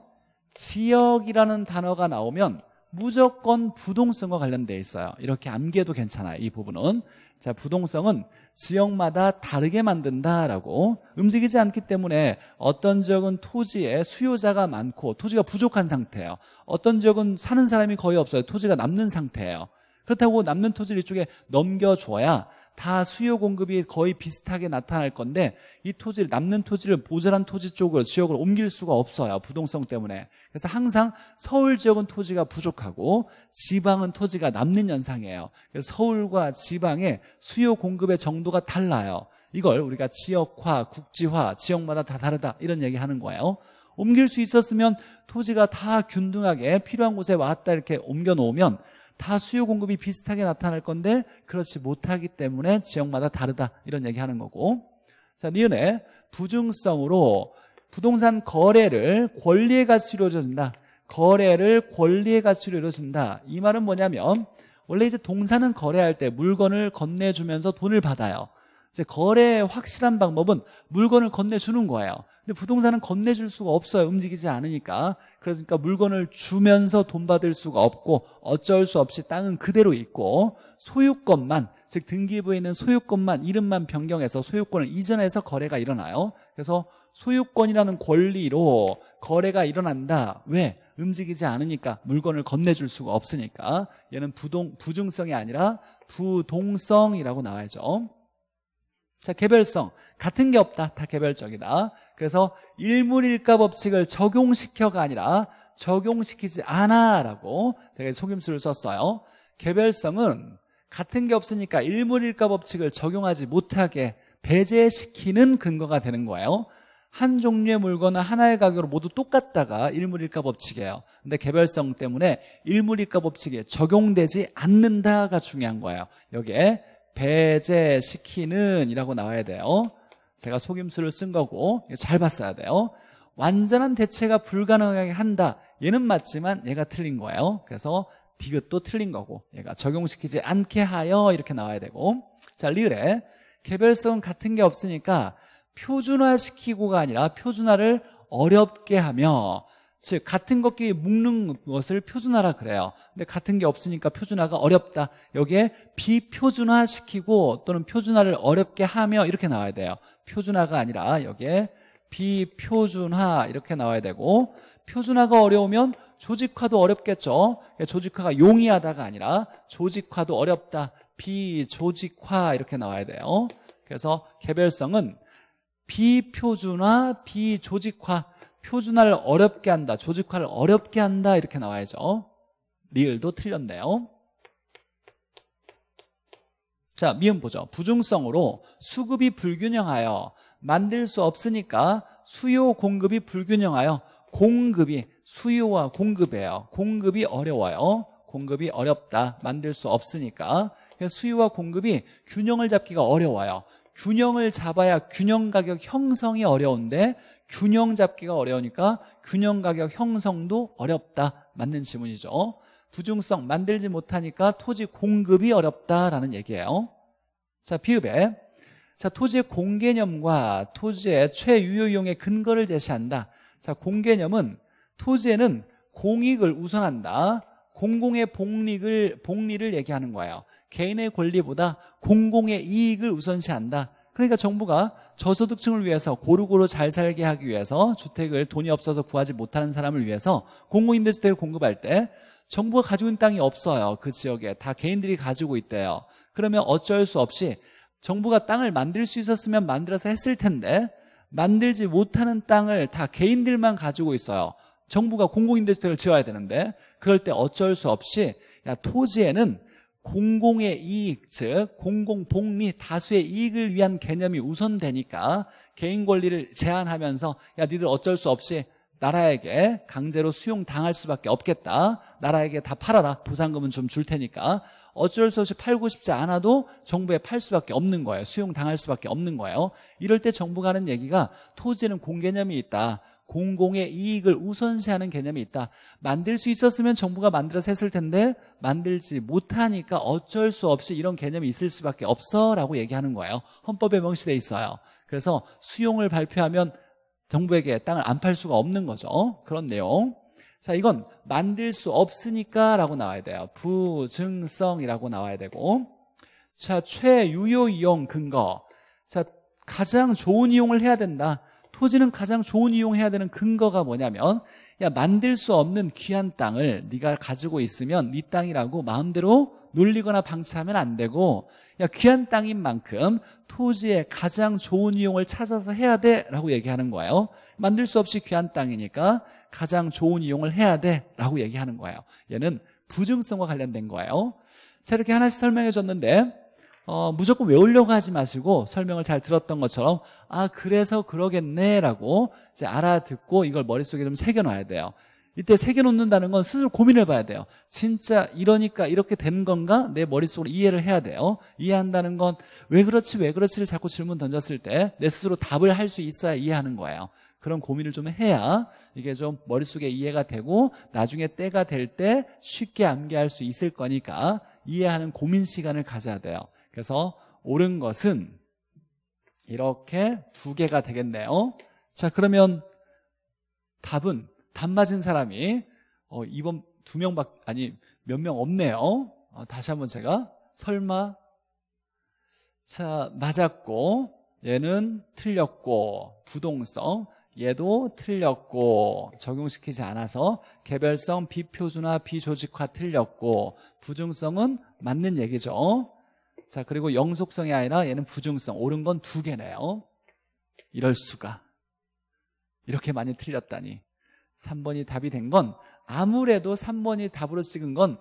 지역이라는 단어가 나오면 무조건 부동성과 관련돼 있어요 이렇게 암기해도 괜찮아요 이 부분은 자 부동성은 지역마다 다르게 만든다라고 움직이지 않기 때문에 어떤 지역은 토지에 수요자가 많고 토지가 부족한 상태예요 어떤 지역은 사는 사람이 거의 없어요 토지가 남는 상태예요 그렇다고 남는 토지를 이쪽에 넘겨줘야 다 수요 공급이 거의 비슷하게 나타날 건데 이 토지를 남는 토지를 보자한 토지 쪽으로 지역을 옮길 수가 없어요 부동성 때문에 그래서 항상 서울 지역은 토지가 부족하고 지방은 토지가 남는 현상이에요 그래서 서울과 지방의 수요 공급의 정도가 달라요 이걸 우리가 지역화, 국지화, 지역마다 다 다르다 이런 얘기하는 거예요 옮길 수 있었으면 토지가 다 균등하게 필요한 곳에 왔다 이렇게 옮겨놓으면 다 수요 공급이 비슷하게 나타날 건데 그렇지 못하기 때문에 지역마다 다르다 이런 얘기하는 거고 자니은의 부중성으로 부동산 거래를 권리의 가치로 이루어진다 거래를 권리의 가치로 이루어진다 이 말은 뭐냐면 원래 이제 동산은 거래할 때 물건을 건네주면서 돈을 받아요 이제 거래의 확실한 방법은 물건을 건네주는 거예요 근데 부동산은 건네줄 수가 없어요. 움직이지 않으니까. 그러니까 물건을 주면서 돈 받을 수가 없고 어쩔 수 없이 땅은 그대로 있고 소유권만 즉 등기부에 있는 소유권만 이름만 변경해서 소유권을 이전해서 거래가 일어나요. 그래서 소유권이라는 권리로 거래가 일어난다. 왜? 움직이지 않으니까 물건을 건네줄 수가 없으니까 얘는 부동 부중성이 아니라 부동성이라고 나와야죠. 자 개별성 같은 게 없다. 다 개별적이다. 그래서 일물일가 법칙을 적용시켜가 아니라 적용시키지 않아라고 제가 속임수를 썼어요. 개별성은 같은 게 없으니까 일물일가 법칙을 적용하지 못하게 배제시키는 근거가 되는 거예요. 한 종류의 물건은 하나의 가격으로 모두 똑같다가 일물일가 법칙이에요. 근데 개별성 때문에 일물일가 법칙에 적용되지 않는다가 중요한 거예요. 여기에 배제시키는 이라고 나와야 돼요. 제가 속임수를 쓴 거고 잘 봤어야 돼요 완전한 대체가 불가능하게 한다 얘는 맞지만 얘가 틀린 거예요 그래서 디귿도 틀린 거고 얘가 적용시키지 않게 하여 이렇게 나와야 되고 자 리을에 개별성은 같은 게 없으니까 표준화시키고가 아니라 표준화를 어렵게 하며 즉 같은 것끼리 묶는 것을 표준화라 그래요 근데 같은 게 없으니까 표준화가 어렵다 여기에 비표준화시키고 또는 표준화를 어렵게 하며 이렇게 나와야 돼요 표준화가 아니라 아, 여기에 비표준화 이렇게 나와야 되고 표준화가 어려우면 조직화도 어렵겠죠 예, 조직화가 용이하다가 아니라 조직화도 어렵다 비조직화 이렇게 나와야 돼요 그래서 개별성은 비표준화 비조직화 표준화를 어렵게 한다 조직화를 어렵게 한다 이렇게 나와야죠 리을도 틀렸네요 자 미음 보죠 부중성으로 수급이 불균형하여 만들 수 없으니까 수요 공급이 불균형하여 공급이 수요와 공급이에요 공급이 어려워요 공급이 어렵다 만들 수 없으니까 수요와 공급이 균형을 잡기가 어려워요 균형을 잡아야 균형 가격 형성이 어려운데 균형 잡기가 어려우니까 균형 가격 형성도 어렵다 맞는 지문이죠 부중성 만들지 못하니까 토지 공급이 어렵다라는 얘기예요 자 비읍에 자 토지의 공개념과 토지의 최유효용의 근거를 제시한다 자 공개념은 토지에는 공익을 우선한다 공공의 복리를, 복리를 얘기하는 거예요 개인의 권리보다 공공의 이익을 우선시한다 그러니까 정부가 저소득층을 위해서 고루고루 잘 살게 하기 위해서 주택을 돈이 없어서 구하지 못하는 사람을 위해서 공공임대주택을 공급할 때 정부가 가지고 있는 땅이 없어요. 그 지역에 다 개인들이 가지고 있대요. 그러면 어쩔 수 없이 정부가 땅을 만들 수 있었으면 만들어서 했을 텐데 만들지 못하는 땅을 다 개인들만 가지고 있어요. 정부가 공공임대주택을 지어야 되는데 그럴 때 어쩔 수 없이 야, 토지에는 공공의 이익, 즉 공공복리 다수의 이익을 위한 개념이 우선되니까 개인 권리를 제한하면서 야 니들 어쩔 수 없이 나라에게 강제로 수용당할 수밖에 없겠다 나라에게 다 팔아라 보상금은 좀 줄 테니까 어쩔 수 없이 팔고 싶지 않아도 정부에 팔 수밖에 없는 거예요 수용당할 수밖에 없는 거예요 이럴 때 정부가 하는 얘기가 토지는 공개념이 있다 공공의 이익을 우선시하는 개념이 있다 만들 수 있었으면 정부가 만들어서 했을 텐데 만들지 못하니까 어쩔 수 없이 이런 개념이 있을 수밖에 없어 라고 얘기하는 거예요 헌법에 명시돼 있어요 그래서 수용을 발표하면 정부에게 땅을 안 팔 수가 없는 거죠. 그런 내용. 자, 이건 만들 수 없으니까 라고 나와야 돼요. 부증성이라고 나와야 되고. 자, 최유효 이용 근거. 자, 가장 좋은 이용을 해야 된다. 토지는 가장 좋은 이용해야 되는 근거가 뭐냐면 야 만들 수 없는 귀한 땅을 네가 가지고 있으면 네 땅이라고 마음대로 놀리거나 방치하면 안 되고 야 귀한 땅인 만큼 토지의 가장 좋은 이용을 찾아서 해야 돼 라고 얘기하는 거예요 만들 수 없이 귀한 땅이니까 가장 좋은 이용을 해야 돼 라고 얘기하는 거예요 얘는 부증성과 관련된 거예요 자 이렇게 하나씩 설명해 줬는데 어, 무조건 외우려고 하지 마시고 설명을 잘 들었던 것처럼 아 그래서 그러겠네 라고 이제 알아듣고 이걸 머릿속에 좀 새겨놔야 돼요 이때 새겨 놓는다는 건 스스로 고민해 봐야 돼요. 진짜 이러니까 이렇게 된 건가? 내 머릿속으로 이해를 해야 돼요. 이해한다는 건 왜 그렇지 왜 그렇지를 자꾸 질문 던졌을 때 내 스스로 답을 할 수 있어야 이해하는 거예요. 그런 고민을 좀 해야 이게 좀 머릿속에 이해가 되고 나중에 때가 될 때 쉽게 암기할 수 있을 거니까 이해하는 고민 시간을 가져야 돼요. 그래서 옳은 것은 이렇게 두 개가 되겠네요. 자, 그러면 답은 단맞은 사람이 어, 이번 두 명밖 아니 몇 명 없네요. 어, 다시 한번 제가 설마 자 맞았고 얘는 틀렸고 부동성 얘도 틀렸고 적용시키지 않아서 개별성 비표준화 비조직화 틀렸고 부중성은 맞는 얘기죠 자 그리고 영속성이 아니라 얘는 부중성 옳은 건 두 개네요 이럴 수가 이렇게 많이 틀렸다니 3번이 답이 된 건 아무래도 3번이 답으로 찍은 건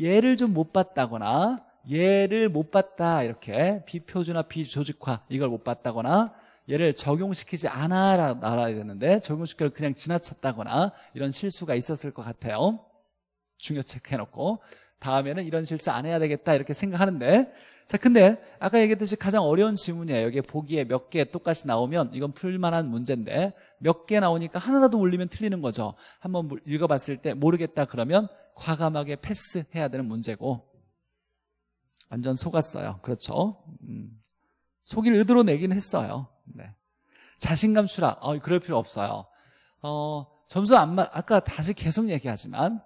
얘를 좀 못 봤다거나 얘를 못 봤다 이렇게 비표준화 비조직화 이걸 못 봤다거나 얘를 적용시키지 않아 라 알아야 되는데 적용시켜를 그냥 지나쳤다거나 이런 실수가 있었을 것 같아요 중요 체크해놓고 다음에는 이런 실수 안 해야 되겠다 이렇게 생각하는데 자 근데 아까 얘기했듯이 가장 어려운 지문이에요 여기에 보기에 몇 개 똑같이 나오면 이건 풀만한 문제인데 몇 개 나오니까 하나라도 올리면 틀리는 거죠 한번 읽어봤을 때 모르겠다 그러면 과감하게 패스해야 되는 문제고 완전 속았어요 그렇죠 음. 속일 의도로 내긴 했어요 네. 자신감 추락 어, 그럴 필요 없어요 어, 점수 안 맞, 아까 다시 계속 얘기하지만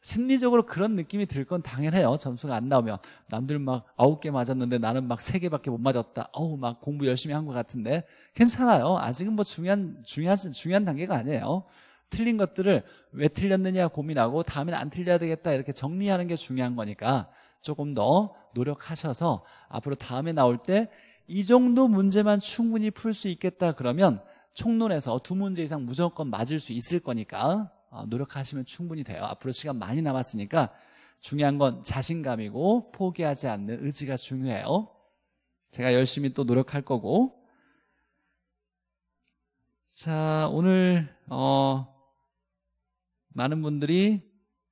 심리적으로 그런 느낌이 들 건 당연해요. 점수가 안 나오면 남들 막 아홉 개 맞았는데 나는 막 세 개밖에 못 맞았다. 어우 막 공부 열심히 한 것 같은데 괜찮아요. 아직은 뭐 중요한 중요한 중요한 단계가 아니에요. 틀린 것들을 왜 틀렸느냐 고민하고 다음에는안 틀려야 되겠다 이렇게 정리하는 게 중요한 거니까 조금 더 노력하셔서 앞으로 다음에 나올 때 이 정도 문제만 충분히 풀 수 있겠다 그러면 총론에서 두 문제 이상 무조건 맞을 수 있을 거니까 어, 노력하시면 충분히 돼요. 앞으로 시간 많이 남았으니까 중요한 건 자신감이고 포기하지 않는 의지가 중요해요. 제가 열심히 또 노력할 거고. 자, 오늘, 어, 많은 분들이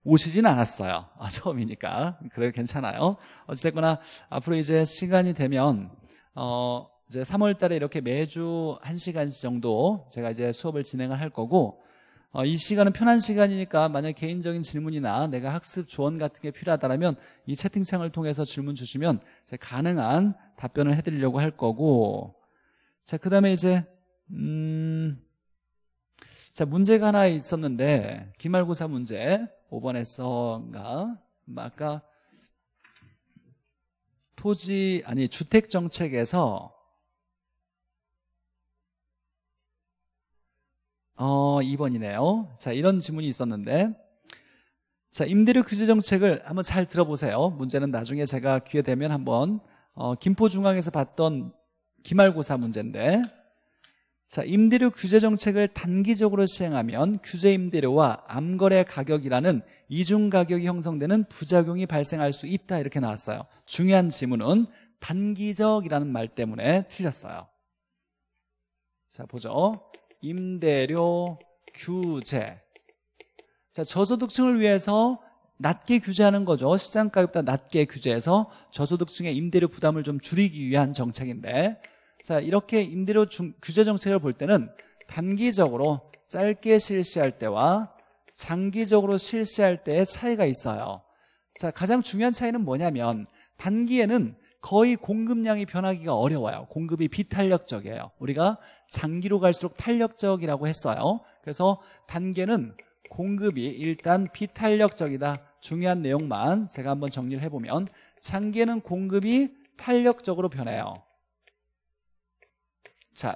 오시진 않았어요. 아, 처음이니까. 그래도 괜찮아요. 어찌됐거나, 앞으로 이제 시간이 되면, 어, 이제 3월 달에 이렇게 매주 1시간 정도 제가 이제 수업을 진행을 할 거고, 어, 이 시간은 편한 시간이니까 만약 개인적인 질문이나 내가 학습 조언 같은 게 필요하다면 이 채팅창을 통해서 질문 주시면 가능한 답변을 해드리려고 할 거고 자그 다음에 이제 음, 자 문제가 하나 있었는데 기말고사 문제 5번에서인가 아까 토지 아니 주택 정책에서 어, 2번이네요. 자, 이런 질문이 있었는데. 자, 임대료 규제 정책을 한번 잘 들어보세요. 문제는 나중에 제가 기회 되면 한번, 어, 김포중앙에서 봤던 기말고사 문제인데. 자, 임대료 규제 정책을 단기적으로 시행하면 규제 임대료와 암거래 가격이라는 이중 가격이 형성되는 부작용이 발생할 수 있다. 이렇게 나왔어요. 중요한 질문은 단기적이라는 말 때문에 틀렸어요. 자, 보죠. 임대료 규제 자 저소득층을 위해서 낮게 규제하는 거죠 시장가격보다 낮게 규제해서 저소득층의 임대료 부담을 좀 줄이기 위한 정책인데 자 이렇게 임대료 중, 규제 정책을 볼 때는 단기적으로 짧게 실시할 때와 장기적으로 실시할 때의 차이가 있어요 자 가장 중요한 차이는 뭐냐면 단기에는 거의 공급량이 변하기가 어려워요. 공급이 비탄력적이에요. 우리가 장기로 갈수록 탄력적이라고 했어요. 그래서 단계는 공급이 일단 비탄력적이다. 중요한 내용만 제가 한번 정리를 해보면 장기는 공급이 탄력적으로 변해요. 자,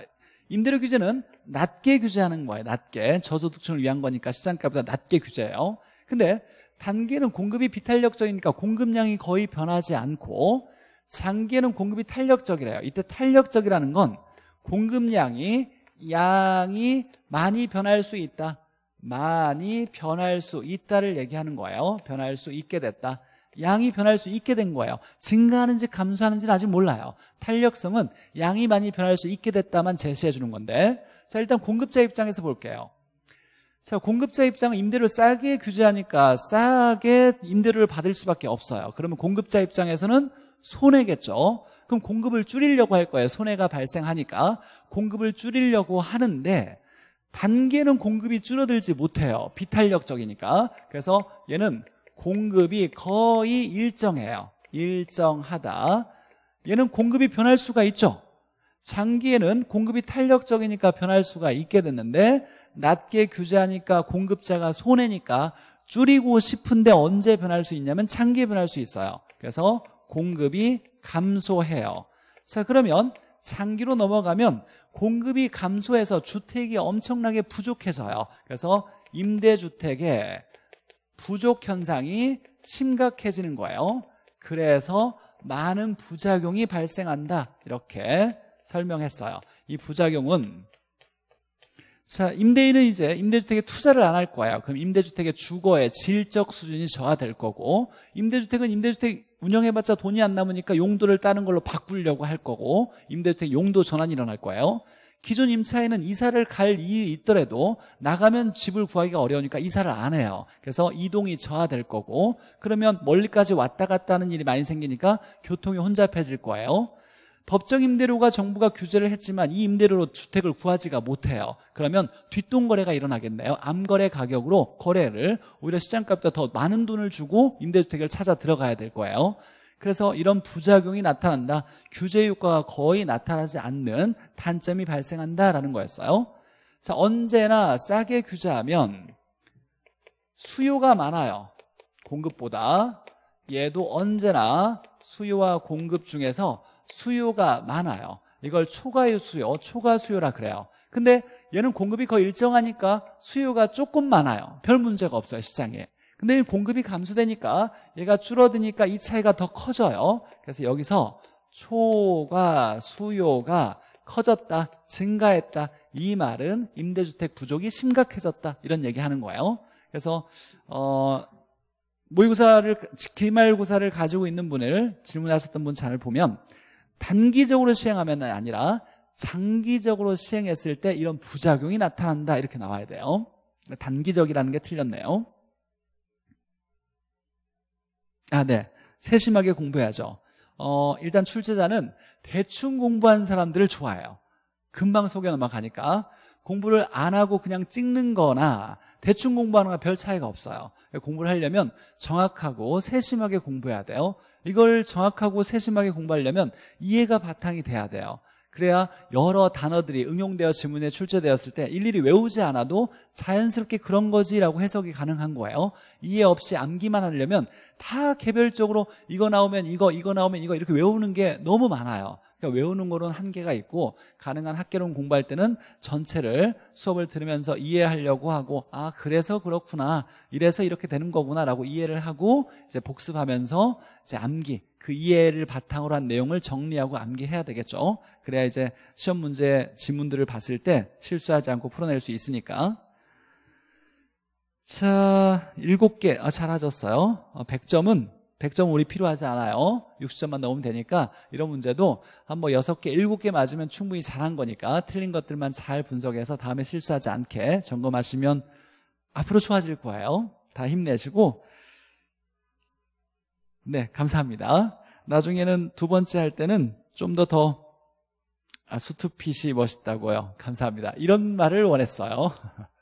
임대료 규제는 낮게 규제하는 거예요. 낮게. 저소득층을 위한 거니까 시장가보다 낮게 규제해요. 근데 단계는 공급이 비탄력적이니까 공급량이 거의 변하지 않고 장기에는 공급이 탄력적이래요 이때 탄력적이라는 건 공급량이 양이 많이 변할 수 있다 많이 변할 수 있다를 얘기하는 거예요 변할 수 있게 됐다 양이 변할 수 있게 된 거예요 증가하는지 감소하는지는 아직 몰라요 탄력성은 양이 많이 변할 수 있게 됐다만 제시해 주는 건데 자 일단 공급자 입장에서 볼게요 자 공급자 입장은 임대료 싸게 규제하니까 싸게 임대료를 받을 수밖에 없어요 그러면 공급자 입장에서는 손해겠죠. 그럼 공급을 줄이려고 할 거예요. 손해가 발생하니까. 공급을 줄이려고 하는데 단계는 공급이 줄어들지 못해요. 비탄력적이니까. 그래서 얘는 공급이 거의 일정해요. 일정하다. 얘는 공급이 변할 수가 있죠. 장기에는 공급이 탄력적이니까 변할 수가 있게 됐는데 낮게 규제하니까 공급자가 손해니까 줄이고 싶은데 언제 변할 수 있냐면 장기에 변할 수 있어요. 그래서 공급이 감소해요 자 그러면 장기로 넘어가면 공급이 감소해서 주택이 엄청나게 부족해서요 그래서 임대주택의 부족 현상이 심각해지는 거예요 그래서 많은 부작용이 발생한다 이렇게 설명했어요 이 부작용은 자 임대인은 이제 임대주택에 투자를 안 할 거예요 그럼 임대주택의 주거의 질적 수준이 저하될 거고 임대주택은 임대주택 운영해봤자 돈이 안 남으니까 용도를 다른 걸로 바꾸려고 할 거고 임대주택 용도 전환이 일어날 거예요 기존 임차인은 이사를 갈 일이 있더라도 나가면 집을 구하기가 어려우니까 이사를 안 해요 그래서 이동이 저하될 거고 그러면 멀리까지 왔다 갔다 하는 일이 많이 생기니까 교통이 혼잡해질 거예요 법정 임대료가 정부가 규제를 했지만 이 임대료로 주택을 구하지가 못해요. 그러면 뒷돈거래가 일어나겠네요. 암거래 가격으로 거래를 오히려 시장값보다 더 많은 돈을 주고 임대주택을 찾아 들어가야 될 거예요. 그래서 이런 부작용이 나타난다. 규제 효과가 거의 나타나지 않는 단점이 발생한다라는 거였어요. 자, 언제나 싸게 규제하면 수요가 많아요. 공급보다. 얘도 언제나 수요와 공급 중에서 수요가 많아요 이걸 초과의 수요, 초과 수요라 그래요 근데 얘는 공급이 거의 일정하니까 수요가 조금 많아요 별 문제가 없어요 시장에 근데 공급이 감소되니까 얘가 줄어드니까 이 차이가 더 커져요 그래서 여기서 초과 수요가 커졌다 증가했다 이 말은 임대주택 부족이 심각해졌다 이런 얘기하는 거예요 그래서 어, 모의고사를 기말고사를 가지고 있는 분을 질문하셨던 분 잔을 보면 단기적으로 시행하면 아니라 장기적으로 시행했을 때 이런 부작용이 나타난다 이렇게 나와야 돼요 단기적이라는 게 틀렸네요 아, 네. 세심하게 공부해야죠 어, 일단 출제자는 대충 공부한 사람들을 좋아해요 금방 소개 넘어가니까 공부를 안 하고 그냥 찍는 거나 대충 공부하는 거 별 차이가 없어요 공부를 하려면 정확하고 세심하게 공부해야 돼요 이걸 정확하고 세심하게 공부하려면 이해가 바탕이 돼야 돼요 그래야 여러 단어들이 응용되어 지문에 출제되었을 때 일일이 외우지 않아도 자연스럽게 그런 거지라고 해석이 가능한 거예요 이해 없이 암기만 하려면 다 개별적으로 이거 나오면 이거 이거 나오면 이거 이렇게 외우는 게 너무 많아요 그러니까 외우는 거로는 한계가 있고 가능한 학계론 공부할 때는 전체를 수업을 들으면서 이해하려고 하고 아 그래서 그렇구나 이래서 이렇게 되는 거구나라고 이해를 하고 이제 복습하면서 이제 암기 그 이해를 바탕으로 한 내용을 정리하고 암기해야 되겠죠 그래야 이제 시험 문제 지문들을 봤을 때 실수하지 않고 풀어낼 수 있으니까 자일개 아, 잘하셨어요 100점은 어, 100점 우리 필요하지 않아요 60점만 어? 넘으면 되니까 이런 문제도 한뭐 6개 7개 맞으면 충분히 잘한 거니까 틀린 것들만 잘 분석해서 다음에 실수하지 않게 점검하시면 앞으로 좋아질 거예요 다 힘내시고 네 감사합니다 나중에는 두 번째 할 때는 좀 더더 더 아, 수트핏이 멋있다고요 감사합니다 이런 말을 원했어요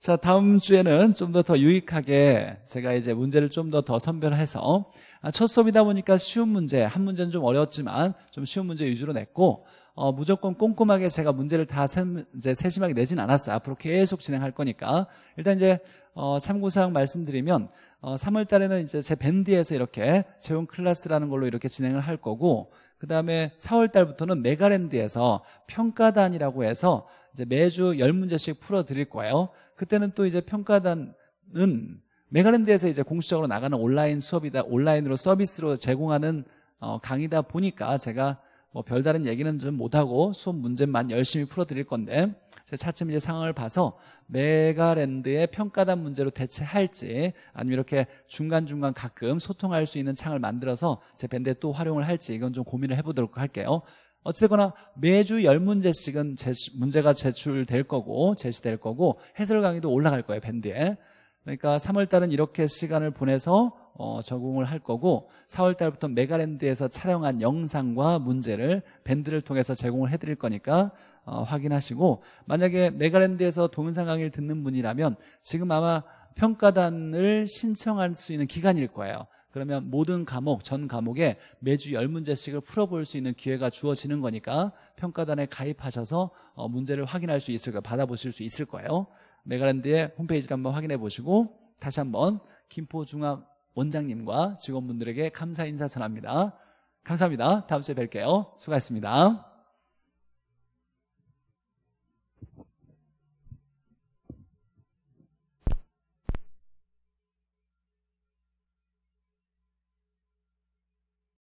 자, 다음 주에는 좀 더더 더 유익하게 제가 이제 문제를 좀 더더 더 선별해서 아, 첫 수업이다 보니까 쉬운 문제, 한 문제는 좀 어려웠지만 좀 쉬운 문제 위주로 냈고 어, 무조건 꼼꼼하게 제가 문제를 다 세, 이제 세심하게 내진 않았어요. 앞으로 계속 진행할 거니까 일단 이제 어, 참고사항 말씀드리면 어, 3월 달에는 이제 제 밴드에서 이렇게 재원 클래스라는 걸로 이렇게 진행을 할 거고 그 다음에 4월 달부터는 메가랜드에서 평가단이라고 해서 이제 매주 10문제씩 풀어드릴 거예요. 그때는 또 이제 평가단은 메가랜드에서 이제 공식적으로 나가는 온라인 수업이다 온라인으로 서비스로 제공하는 어, 강의다 보니까 제가 뭐 별다른 얘기는 좀 못하고 수업 문제만 열심히 풀어드릴 건데 제가 차츰 이제 상황을 봐서 메가랜드의 평가단 문제로 대체할지 아니면 이렇게 중간중간 가끔 소통할 수 있는 창을 만들어서 제 밴드에 또 활용을 할지 이건 좀 고민을 해보도록 할게요 어찌됐거나 매주 열문제씩은 제시, 문제가 제출될 거고 제시될 거고 해설 강의도 올라갈 거예요 밴드에 그러니까 3월달은 이렇게 시간을 보내서 어, 적응을 할 거고 4월달부터 메가랜드에서 촬영한 영상과 문제를 밴드를 통해서 제공을 해드릴 거니까 어, 확인하시고 만약에 메가랜드에서 동영상 강의를 듣는 분이라면 지금 아마 평가단을 신청할 수 있는 기간일 거예요 그러면 모든 과목, 전 과목에 매주 10문제씩을 풀어볼 수 있는 기회가 주어지는 거니까 평가단에 가입하셔서 어, 문제를 확인할 수 있을 거 받아보실 수 있을 거예요. 메가랜드의 홈페이지를 한번 확인해 보시고 다시 한번 김포중학 원장님과 직원분들에게 감사 인사 전합니다. 감사합니다. 다음 주에 뵐게요. 수고하셨습니다.